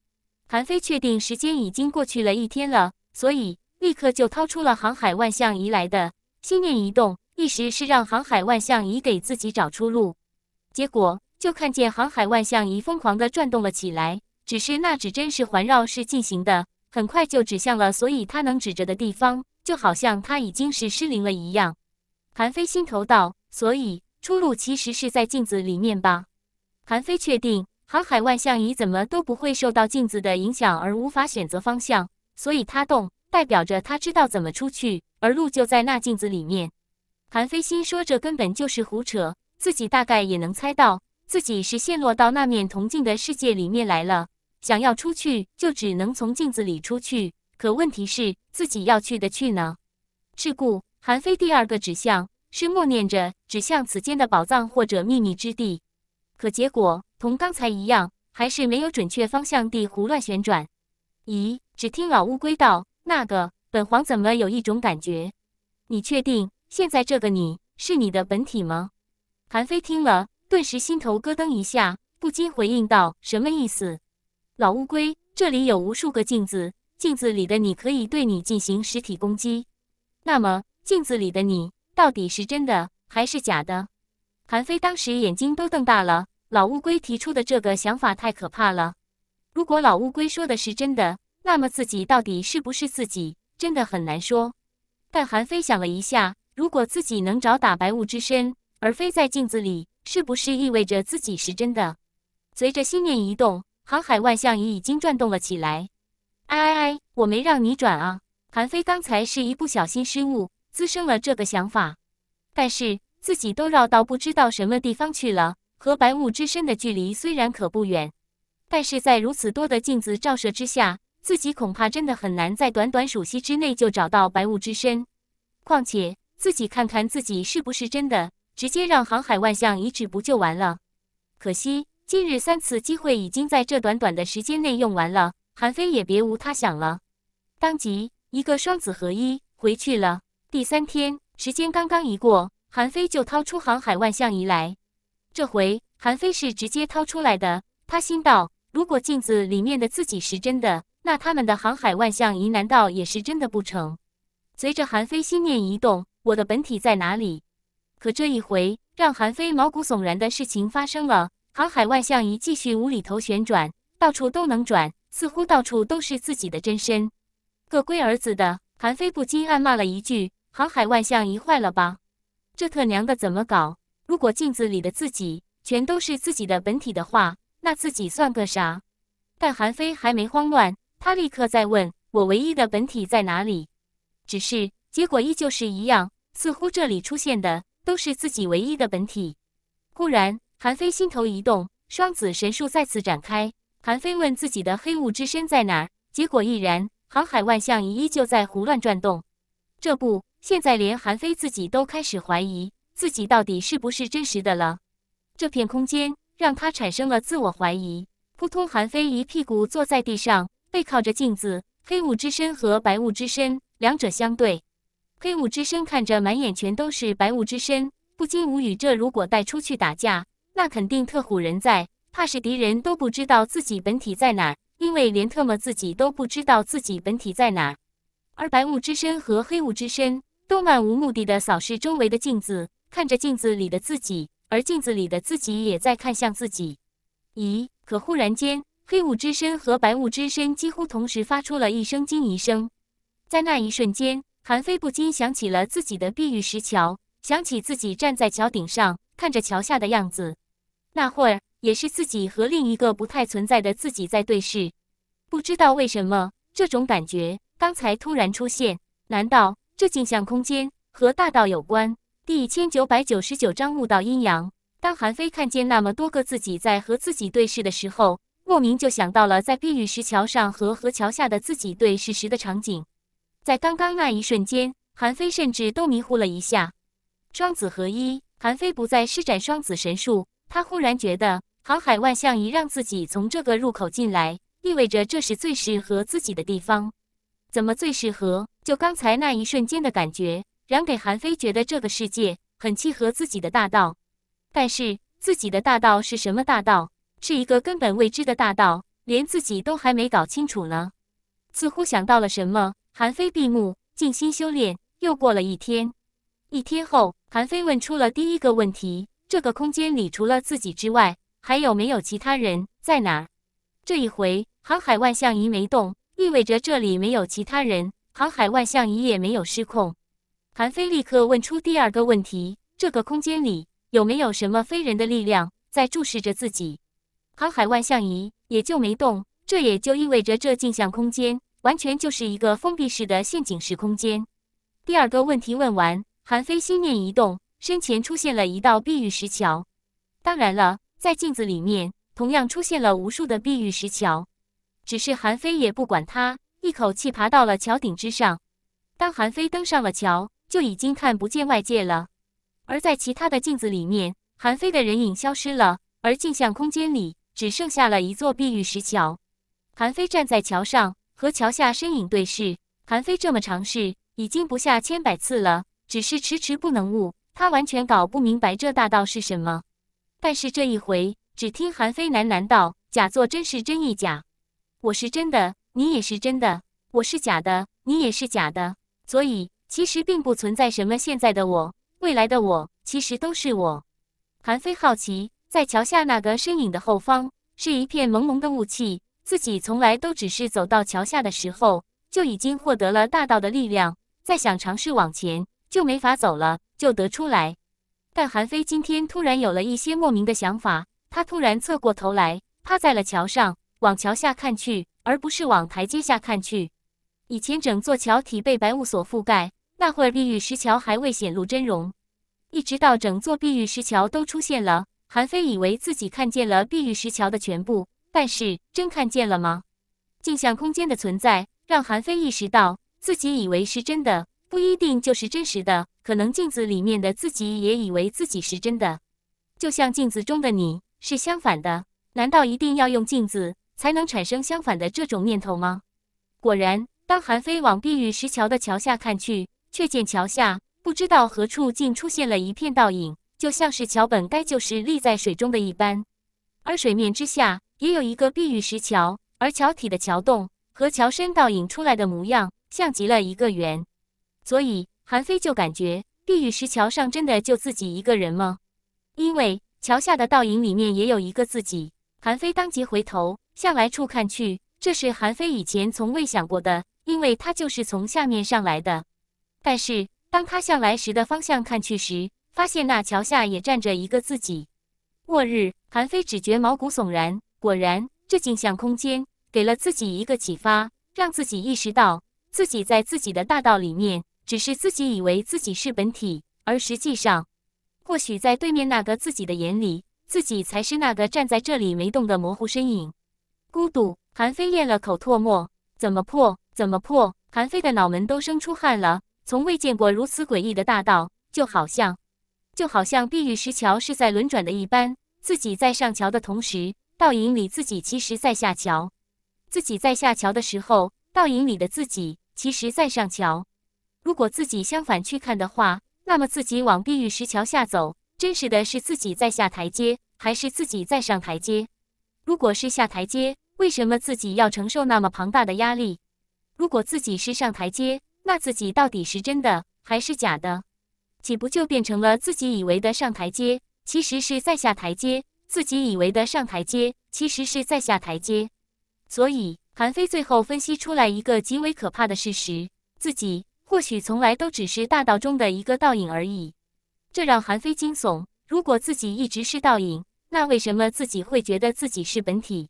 韩非确定时间已经过去了一天了，所以立刻就掏出了航海万象移来的，心念一动，一时是让航海万象移给自己找出路。结果就看见航海万象移疯狂的转动了起来，只是那指针是环绕式进行的。很快就指向了，所以他能指着的地方，就好像他已经是失灵了一样。韩非心头道：“所以出路其实是在镜子里面吧？”韩非确定，航海万象仪怎么都不会受到镜子的影响而无法选择方向，所以他动，代表着他知道怎么出去，而路就在那镜子里面。韩非心说：“这根本就是胡扯。”自己大概也能猜到，自己是陷落到那面铜镜的世界里面来了。想要出去，就只能从镜子里出去。可问题是，自己要去的去呢？是故，韩非第二个指向是默念着指向此间的宝藏或者秘密之地。可结果同刚才一样，还是没有准确方向地胡乱旋转。咦？只听老乌龟道：“那个，本皇怎么有一种感觉？你确定现在这个你是你的本体吗？”韩非听了，顿时心头咯噔一下，不禁回应道：“什么意思？”老乌龟，这里有无数个镜子，镜子里的你可以对你进行实体攻击。那么，镜子里的你到底是真的还是假的？韩非当时眼睛都瞪大了，老乌龟提出的这个想法太可怕了。如果老乌龟说的是真的，那么自己到底是不是自己，真的很难说。但韩非想了一下，如果自己能找打白雾之身，而非在镜子里，是不是意味着自己是真的？随着心念一动。航海万象也已经转动了起来。哎哎哎，我没让你转啊！韩非刚才是一不小心失误，滋生了这个想法。但是自己都绕到不知道什么地方去了，和白雾之身的距离虽然可不远，但是在如此多的镜子照射之下，自己恐怕真的很难在短短数息之内就找到白雾之身。况且自己看看自己是不是真的，直接让航海万象遗址不就完了？可惜。今日三次机会已经在这短短的时间内用完了，韩非也别无他想了。当即一个双子合一回去了。第三天时间刚刚一过，韩非就掏出航海万象仪来。这回韩非是直接掏出来的。他心道：如果镜子里面的自己是真的，那他们的航海万象仪难道也是真的不成？随着韩非心念一动，我的本体在哪里？可这一回让韩非毛骨悚然的事情发生了。航海万象仪继续无厘头旋转，到处都能转，似乎到处都是自己的真身。个龟儿子的，韩非不禁暗骂了一句：“航海万象仪坏了吧？这特娘的怎么搞？如果镜子里的自己全都是自己的本体的话，那自己算个啥？”但韩非还没慌乱，他立刻再问：“我唯一的本体在哪里？”只是结果依旧是一样，似乎这里出现的都是自己唯一的本体。忽然。韩非心头一动，双子神术再次展开。韩非问自己的黑雾之身在哪，儿，结果毅然，航海万象依旧在胡乱转动。这不，现在连韩非自己都开始怀疑自己到底是不是真实的了。这片空间让他产生了自我怀疑。扑通，韩非一屁股坐在地上，背靠着镜子，黑雾之身和白雾之身两者相对。黑雾之身看着满眼全都是白雾之身，不禁无语。这如果带出去打架？那肯定特唬人，在怕是敌人都不知道自己本体在哪，因为连特么自己都不知道自己本体在哪。而白雾之身和黑雾之身都漫无目的的扫视周围的镜子，看着镜子里的自己，而镜子里的自己也在看向自己。咦？可忽然间，黑雾之身和白雾之身几乎同时发出了一声惊疑声。在那一瞬间，韩非不禁想起了自己的碧玉石桥，想起自己站在桥顶上看着桥下的样子。那会儿也是自己和另一个不太存在的自己在对视，不知道为什么这种感觉刚才突然出现。难道这镜像空间和大道有关？第一千九百九十九章悟道阴阳。当韩非看见那么多个自己在和自己对视的时候，莫名就想到了在碧玉石桥上和河桥下的自己对视时的场景。在刚刚那一瞬间，韩非甚至都迷糊了一下。双子合一，韩非不再施展双子神术。他忽然觉得，航海万象仪让自己从这个入口进来，意味着这是最适合自己的地方。怎么最适合？就刚才那一瞬间的感觉，让给韩非觉得这个世界很契合自己的大道。但是自己的大道是什么大道？是一个根本未知的大道，连自己都还没搞清楚呢。似乎想到了什么，韩非闭目静心修炼。又过了一天，一天后，韩非问出了第一个问题。这个空间里除了自己之外，还有没有其他人在哪？这一回，航海万象仪没动，意味着这里没有其他人。航海万象仪也没有失控。韩非立刻问出第二个问题：这个空间里有没有什么非人的力量在注视着自己？航海万象仪也就没动，这也就意味着这镜像空间完全就是一个封闭式的陷阱式空间。第二个问题问完，韩非心念一动。身前出现了一道碧玉石桥，当然了，在镜子里面同样出现了无数的碧玉石桥，只是韩非也不管他，一口气爬到了桥顶之上。当韩非登上了桥，就已经看不见外界了。而在其他的镜子里面，韩非的人影消失了，而镜像空间里只剩下了一座碧玉石桥。韩非站在桥上和桥下身影对视，韩非这么尝试已经不下千百次了，只是迟迟不能悟。他完全搞不明白这大道是什么，但是这一回，只听韩非喃喃道：“假作真时真亦假，我是真的，你也是真的；我是假的，你也是假的。所以，其实并不存在什么现在的我，未来的我，其实都是我。”韩非好奇，在桥下那个身影的后方，是一片朦胧的雾气。自己从来都只是走到桥下的时候，就已经获得了大道的力量，再想尝试往前。就没法走了，就得出来。但韩非今天突然有了一些莫名的想法，他突然侧过头来，趴在了桥上，往桥下看去，而不是往台阶下看去。以前整座桥体被白雾所覆盖，那会儿碧玉石桥还未显露真容。一直到整座碧玉石桥都出现了，韩非以为自己看见了碧玉石桥的全部，但是真看见了吗？镜像空间的存在让韩非意识到，自己以为是真的。不一定就是真实的，可能镜子里面的自己也以为自己是真的，就像镜子中的你是相反的。难道一定要用镜子才能产生相反的这种念头吗？果然，当韩非往碧玉石桥的桥下看去，却见桥下不知道何处竟出现了一片倒影，就像是桥本该就是立在水中的一般。而水面之下也有一个碧玉石桥，而桥体的桥洞和桥身倒影出来的模样，像极了一个圆。所以韩非就感觉碧玉石桥上真的就自己一个人吗？因为桥下的倒影里面也有一个自己。韩非当即回头向来处看去，这是韩非以前从未想过的，因为他就是从下面上来的。但是当他向来时的方向看去时，发现那桥下也站着一个自己。末日，韩非只觉毛骨悚然。果然，这镜像空间给了自己一个启发，让自己意识到自己在自己的大道里面。只是自己以为自己是本体，而实际上，或许在对面那个自己的眼里，自己才是那个站在这里没动的模糊身影。孤独。韩非咽了口唾沫，怎么破？怎么破？韩非的脑门都生出汗了。从未见过如此诡异的大道，就好像，就好像碧玉石桥是在轮转的一般。自己在上桥的同时，倒影里自己其实在下桥；自己在下桥的时候，倒影里的自己其实在上桥。如果自己相反去看的话，那么自己往碧玉石桥下走，真实的是自己在下台阶，还是自己在上台阶？如果是下台阶，为什么自己要承受那么庞大的压力？如果自己是上台阶，那自己到底是真的还是假的？岂不就变成了自己以为的上台阶，其实是在下台阶；自己以为的上台阶，其实是在下台阶？所以韩非最后分析出来一个极为可怕的事实：自己。或许从来都只是大道中的一个倒影而已，这让韩非惊悚。如果自己一直是倒影，那为什么自己会觉得自己是本体？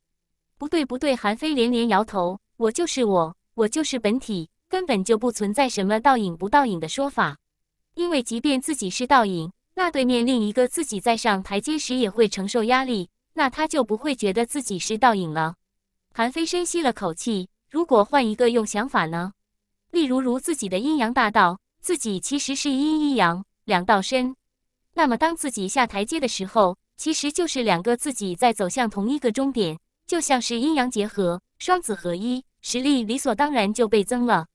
不对，不对！韩非连连摇头：“我就是我，我就是本体，根本就不存在什么倒影不倒影的说法。因为即便自己是倒影，那对面另一个自己在上台阶时也会承受压力，那他就不会觉得自己是倒影了。”韩非深吸了口气：“如果换一个用想法呢？”例如，如自己的阴阳大道，自己其实是阴一阳两道身。那么，当自己下台阶的时候，其实就是两个自己在走向同一个终点，就像是阴阳结合、双子合一，实力理所当然就倍增了。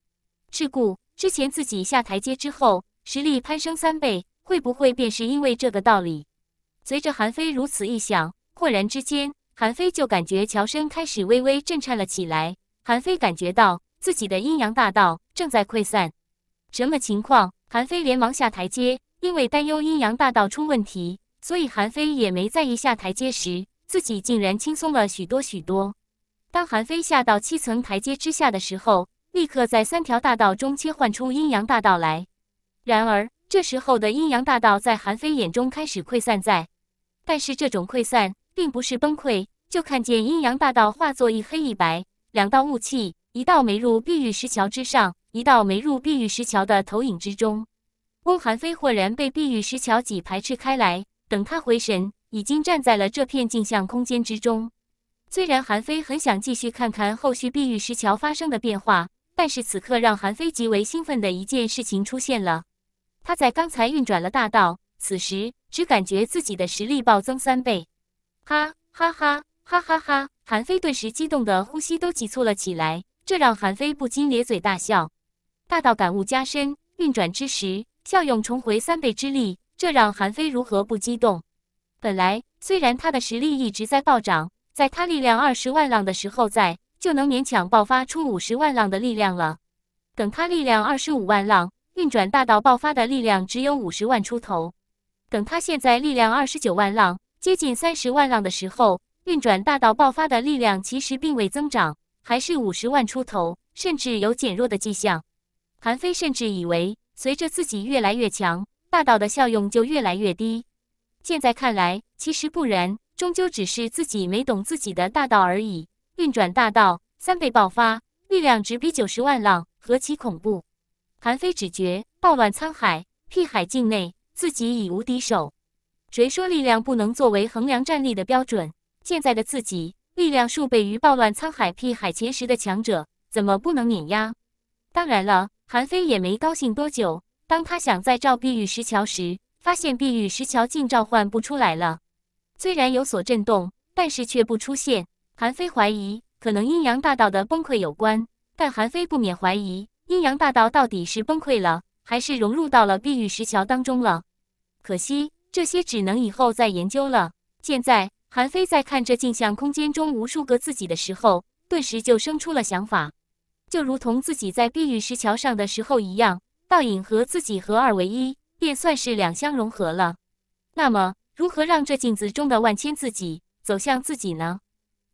是故，之前自己下台阶之后，实力攀升三倍，会不会便是因为这个道理？随着韩非如此一想，豁然之间，韩非就感觉桥身开始微微震颤了起来。韩非感觉到。自己的阴阳大道正在溃散，什么情况？韩非连忙下台阶，因为担忧阴阳大道出问题，所以韩非也没在意。下台阶时，自己竟然轻松了许多许多。当韩非下到七层台阶之下的时候，立刻在三条大道中切换出阴阳大道来。然而，这时候的阴阳大道在韩非眼中开始溃散，在，但是这种溃散并不是崩溃，就看见阴阳大道化作一黑一白两道雾气。一道没入碧玉石桥之上，一道没入碧玉石桥的投影之中。翁韩非豁然被碧玉石桥挤排斥开来，等他回神，已经站在了这片镜像空间之中。虽然韩非很想继续看看后续碧玉石桥发生的变化，但是此刻让韩非极为兴奋的一件事情出现了。他在刚才运转了大道，此时只感觉自己的实力暴增三倍。哈哈哈哈哈哈！韩非顿时激动的呼吸都急促了起来。这让韩非不禁咧嘴大笑，大道感悟加深，运转之时，效用重回三倍之力。这让韩非如何不激动？本来虽然他的实力一直在暴涨，在他力量二十万浪的时候，在就能勉强爆发出五十万浪的力量了。等他力量二十五万浪，运转大道爆发的力量只有五十万出头。等他现在力量二十九万浪，接近三十万浪的时候，运转大道爆发的力量其实并未增长。还是五十万出头，甚至有减弱的迹象。韩非甚至以为，随着自己越来越强，大道的效用就越来越低。现在看来，其实不然，终究只是自己没懂自己的大道而已。运转大道，三倍爆发，力量直逼九十万浪，何其恐怖！韩非只觉暴乱沧海，屁海境内，自己已无敌手。谁说力量不能作为衡量战力的标准？现在的自己。力量数倍于暴乱沧海辟海前十的强者，怎么不能碾压？当然了，韩非也没高兴多久。当他想再召碧玉石桥时，发现碧玉石桥竟召唤不出来了。虽然有所震动，但是却不出现。韩非怀疑可能阴阳大道的崩溃有关，但韩非不免怀疑阴阳大道到底是崩溃了，还是融入到了碧玉石桥当中了？可惜这些只能以后再研究了。现在。韩非在看这镜像空间中无数个自己的时候，顿时就生出了想法，就如同自己在碧玉石桥上的时候一样，倒影和自己合二为一，便算是两相融合了。那么，如何让这镜子中的万千自己走向自己呢？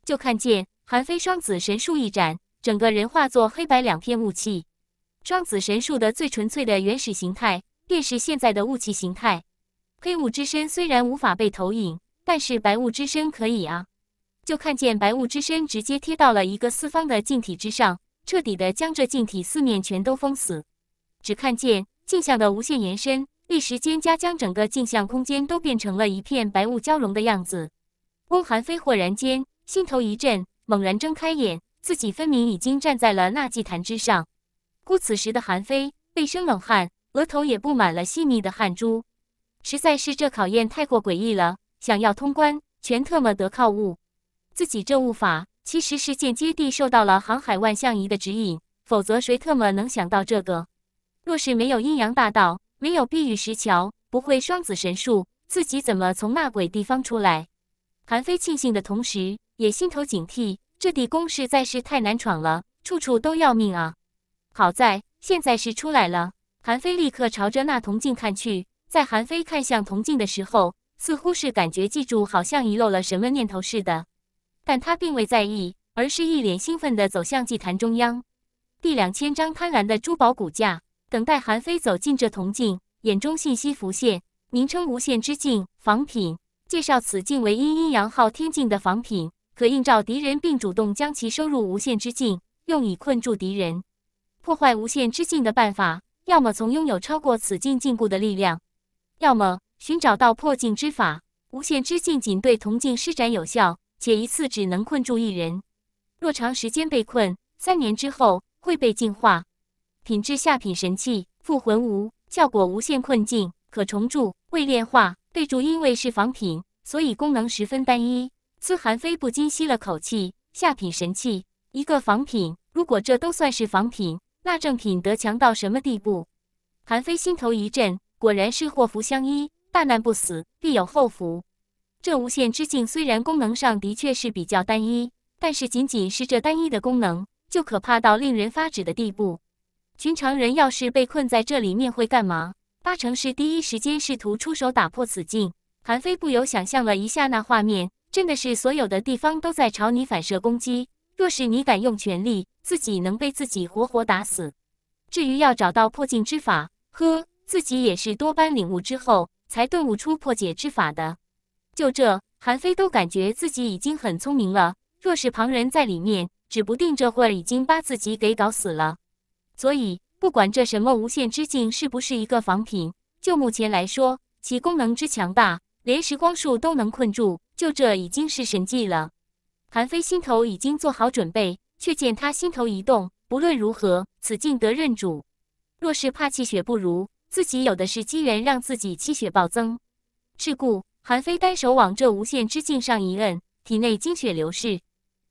就看见韩非双子神树一展，整个人化作黑白两片雾气。双子神树的最纯粹的原始形态，便是现在的雾气形态。黑雾之身虽然无法被投影。但是白雾之身可以啊，就看见白雾之身直接贴到了一个四方的镜体之上，彻底的将这镜体四面全都封死。只看见镜像的无限延伸，一时间加将整个镜像空间都变成了一片白雾交融的样子。翁韩非豁然间心头一震，猛然睁开眼，自己分明已经站在了那祭坛之上。故此时的韩非背身冷汗，额头也布满了细密的汗珠，实在是这考验太过诡异了。想要通关，全特么得靠悟。自己这悟法其实是间接地受到了航海万象仪的指引，否则谁特么能想到这个？若是没有阴阳大道，没有碧玉石桥，不会双子神树，自己怎么从那鬼地方出来？韩非庆幸的同时，也心头警惕，这地宫实在是太难闯了，处处都要命啊！好在现在是出来了。韩非立刻朝着那铜镜看去，在韩非看向铜镜的时候。似乎是感觉记住，好像遗漏了什么念头似的，但他并未在意，而是一脸兴奋地走向祭坛中央。第两千张贪婪的珠宝骨架，等待韩非走进这铜镜，眼中信息浮现，名称：无限之镜仿品。介绍：此镜为阴阴阳号天镜的仿品，可映照敌人，并主动将其收入无限之镜，用以困住敌人。破坏无限之镜的办法，要么从拥有超过此镜禁锢的力量，要么。寻找到破镜之法，无限之镜仅对铜镜施展有效，且一次只能困住一人。若长时间被困，三年之后会被净化。品质下品神器，复魂无效果，无限困境可重铸，未炼化。备注：因为是仿品，所以功能十分单一。司韩非不禁吸了口气：下品神器，一个仿品，如果这都算是仿品，那正品得强到什么地步？韩非心头一震，果然是祸福相依。大难不死，必有后福。这无限之境虽然功能上的确是比较单一，但是仅仅是这单一的功能就可怕到令人发指的地步。寻常人要是被困在这里面，会干嘛？八成是第一时间试图出手打破此境。韩非不由想象了一下那画面，真的是所有的地方都在朝你反射攻击。若是你敢用全力，自己能被自己活活打死。至于要找到破镜之法，呵，自己也是多般领悟之后。才顿悟出破解之法的，就这，韩非都感觉自己已经很聪明了。若是旁人在里面，指不定这会儿已经把自己给搞死了。所以，不管这什么无限之境是不是一个仿品，就目前来说，其功能之强大，连时光术都能困住，就这已经是神迹了。韩非心头已经做好准备，却见他心头一动，不论如何，此境得认主。若是怕气血不如。自己有的是机缘，让自己气血暴增。是故，韩非单手往这无限之境上一摁，体内精血流逝。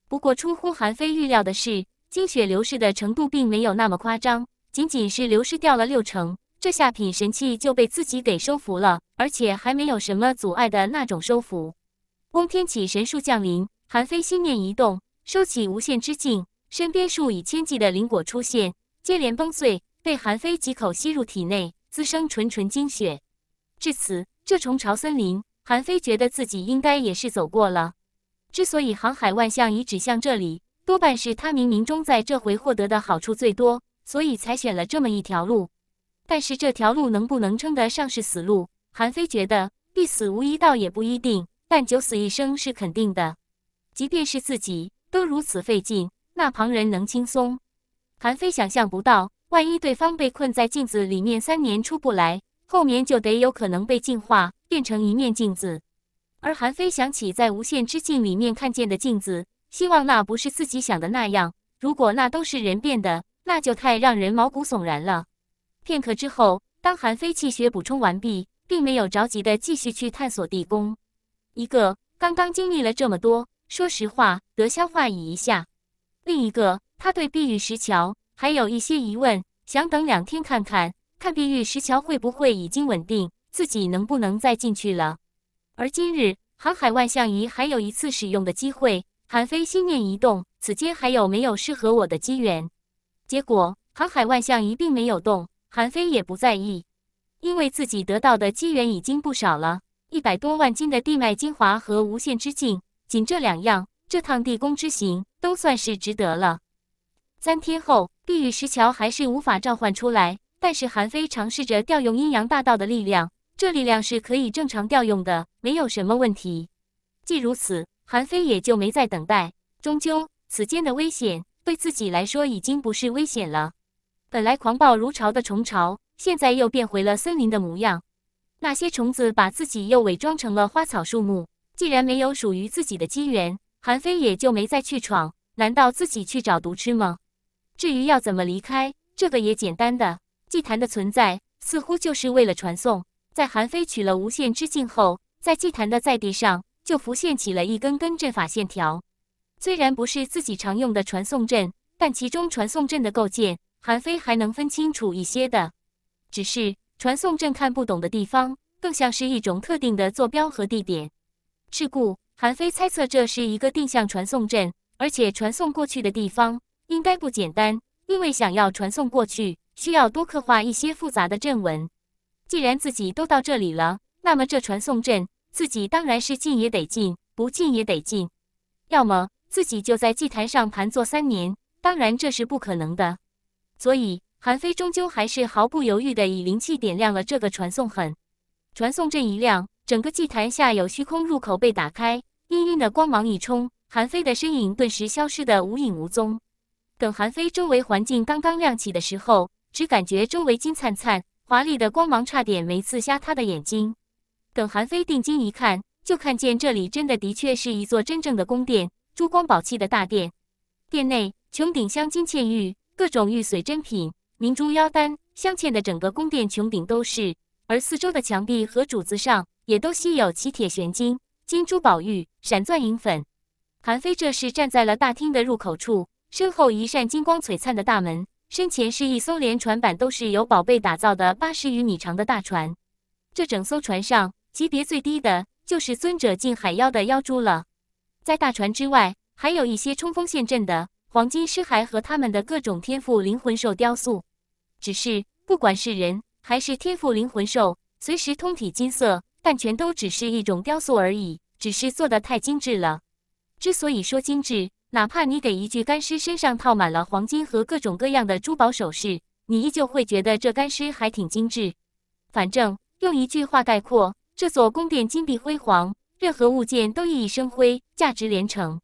不过，出乎韩非预料的是，精血流逝的程度并没有那么夸张，仅仅是流失掉了六成。这下品神器就被自己给收服了，而且还没有什么阻碍的那种收服。翁天启神术降临，韩非心念一动，收起无限之境，身边数以千计的灵果出现，接连崩碎，被韩非几口吸入体内。滋生纯纯精血。至此，这虫巢森林，韩非觉得自己应该也是走过了。之所以航海万象已指向这里，多半是他冥冥中在这回获得的好处最多，所以才选了这么一条路。但是这条路能不能称得上是死路？韩非觉得必死无疑，倒也不一定，但九死一生是肯定的。即便是自己都如此费劲，那旁人能轻松？韩非想象不到。万一对方被困在镜子里面三年出不来，后面就得有可能被进化变成一面镜子。而韩非想起在无限之镜里面看见的镜子，希望那不是自己想的那样。如果那都是人变的，那就太让人毛骨悚然了。片刻之后，当韩非气血补充完毕，并没有着急的继续去探索地宫。一个刚刚经历了这么多，说实话得消化一下；另一个他对碧玉石桥。还有一些疑问，想等两天看看，看碧玉石桥会不会已经稳定，自己能不能再进去了。而今日航海万象仪还有一次使用的机会，韩非心念一动，此间还有没有适合我的机缘？结果航海万象仪并没有动，韩非也不在意，因为自己得到的机缘已经不少了，一百多万斤的地脉精华和无限之境，仅这两样，这趟地宫之行都算是值得了。三天后，碧玉石桥还是无法召唤出来。但是韩非尝试着调用阴阳大道的力量，这力量是可以正常调用的，没有什么问题。既如此，韩非也就没再等待。终究，此间的危险对自己来说已经不是危险了。本来狂暴如潮的虫巢，现在又变回了森林的模样。那些虫子把自己又伪装成了花草树木。既然没有属于自己的机缘，韩非也就没再去闯。难道自己去找毒吃吗？至于要怎么离开，这个也简单的。祭坛的存在似乎就是为了传送。在韩非取了无限之境后，在祭坛的在地上就浮现起了一根根阵法线条。虽然不是自己常用的传送阵，但其中传送阵的构建，韩非还能分清楚一些的。只是传送阵看不懂的地方，更像是一种特定的坐标和地点。是故，韩非猜测这是一个定向传送阵，而且传送过去的地方。应该不简单，因为想要传送过去，需要多刻画一些复杂的阵纹。既然自己都到这里了，那么这传送阵自己当然是进也得进，不进也得进。要么自己就在祭坛上盘坐三年，当然这是不可能的。所以韩非终究还是毫不犹豫地以灵气点亮了这个传送痕。传送阵一亮，整个祭坛下有虚空入口被打开，氤氲的光芒一冲，韩非的身影顿时消失得无影无踪。等韩非周围环境刚刚亮起的时候，只感觉周围金灿灿、华丽的光芒差点没刺瞎他的眼睛。等韩非定睛一看，就看见这里真的的确是一座真正的宫殿，珠光宝气的大殿。殿内穹顶镶金嵌玉，各种玉髓珍品、明珠腰丹镶嵌的整个宫殿穹顶都是，而四周的墙壁和柱子上也都稀有奇铁玄金、金珠宝玉、闪钻银粉。韩非这是站在了大厅的入口处。身后一扇金光璀璨的大门，身前是一艘连船板都是由宝贝打造的八十余米长的大船。这整艘船上级别最低的就是尊者境海妖的妖珠了。在大船之外，还有一些冲锋陷阵的黄金尸骸和他们的各种天赋灵魂兽雕塑。只是不管是人还是天赋灵魂兽，随时通体金色，但全都只是一种雕塑而已，只是做的太精致了。之所以说精致。哪怕你给一具干尸身上套满了黄金和各种各样的珠宝首饰，你依旧会觉得这干尸还挺精致。反正用一句话概括，这座宫殿金碧辉煌，任何物件都熠熠生辉，价值连城。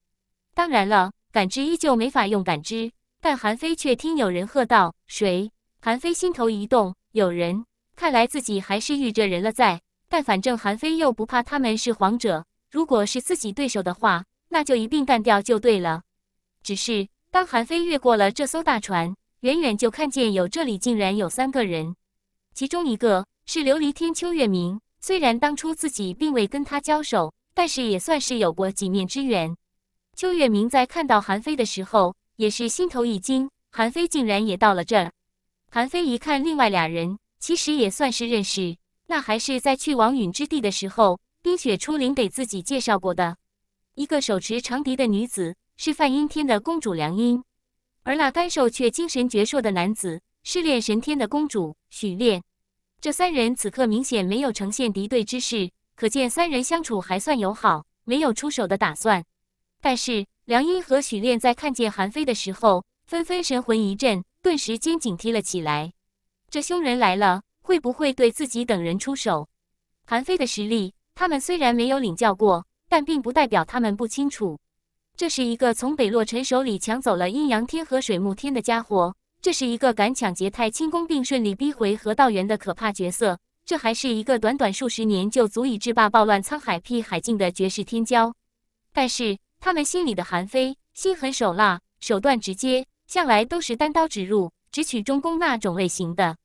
当然了，感知依旧没法用感知，但韩非却听有人喝道：“谁？”韩非心头一动，有人，看来自己还是遇着人了在。但反正韩非又不怕他们是皇者，如果是自己对手的话。那就一并干掉就对了。只是当韩非越过了这艘大船，远远就看见有这里竟然有三个人，其中一个是琉璃天秋月明。虽然当初自己并未跟他交手，但是也算是有过几面之缘。秋月明在看到韩非的时候，也是心头一惊，韩非竟然也到了这儿。韩非一看另外俩人，其实也算是认识，那还是在去王允之地的时候，冰雪初灵给自己介绍过的。一个手持长笛的女子是梵音天的公主梁音，而那干瘦却精神矍铄的男子是炼神天的公主许炼。这三人此刻明显没有呈现敌对之势，可见三人相处还算友好，没有出手的打算。但是梁音和许炼在看见韩非的时候，纷纷神魂一震，顿时间警惕了起来。这凶人来了，会不会对自己等人出手？韩非的实力，他们虽然没有领教过。但并不代表他们不清楚，这是一个从北洛辰手里抢走了阴阳天和水木天的家伙，这是一个敢抢劫太清宫并顺利逼回河道源的可怕角色，这还是一个短短数十年就足以制霸暴乱沧海辟海境的绝世天骄。但是他们心里的韩非，心狠手辣，手段直接，向来都是单刀直入，直取中宫那种类型的。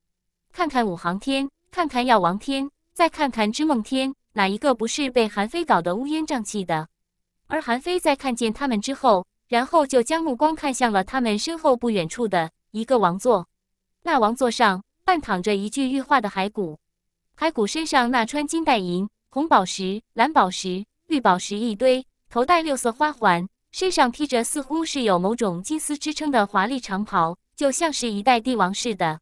看看武行天，看看药王天，再看看织梦天。哪一个不是被韩非搞得乌烟瘴气的？而韩非在看见他们之后，然后就将目光看向了他们身后不远处的一个王座。那王座上半躺着一具玉化的骸骨，骸骨身上那穿金戴银、红宝石、蓝宝石、绿宝石一堆，头戴六色花环，身上披着似乎是有某种金丝支撑的华丽长袍，就像是一代帝王似的。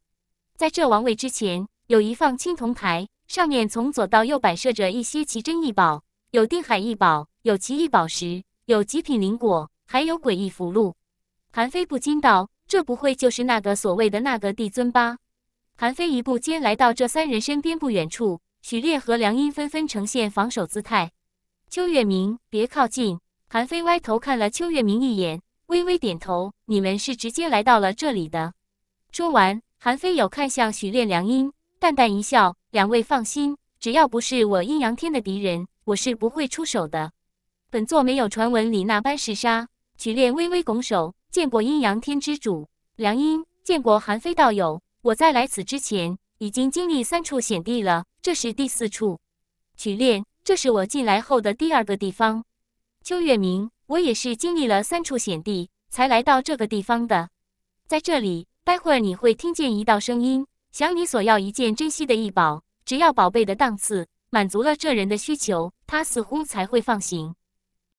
在这王位之前，有一放青铜台。上面从左到右摆设着一些奇珍异宝，有定海异宝，有奇异宝石，有极品灵果，还有诡异符箓。韩非不禁道：“这不会就是那个所谓的那个帝尊吧？”韩非一步间来到这三人身边不远处，许烈和梁英纷纷呈现防守姿态。邱月明，别靠近！韩非歪头看了邱月明一眼，微微点头：“你们是直接来到了这里的。”说完，韩非有看向许烈、梁英。淡淡一笑，两位放心，只要不是我阴阳天的敌人，我是不会出手的。本座没有传闻里那般嗜杀。曲炼微微拱手，见过阴阳天之主梁英，见过韩非道友。我在来此之前，已经经历三处险地了，这是第四处。曲炼，这是我进来后的第二个地方。邱月明，我也是经历了三处险地，才来到这个地方的。在这里，待会儿你会听见一道声音。想你所要一件珍惜的异宝，只要宝贝的档次满足了这人的需求，他似乎才会放行。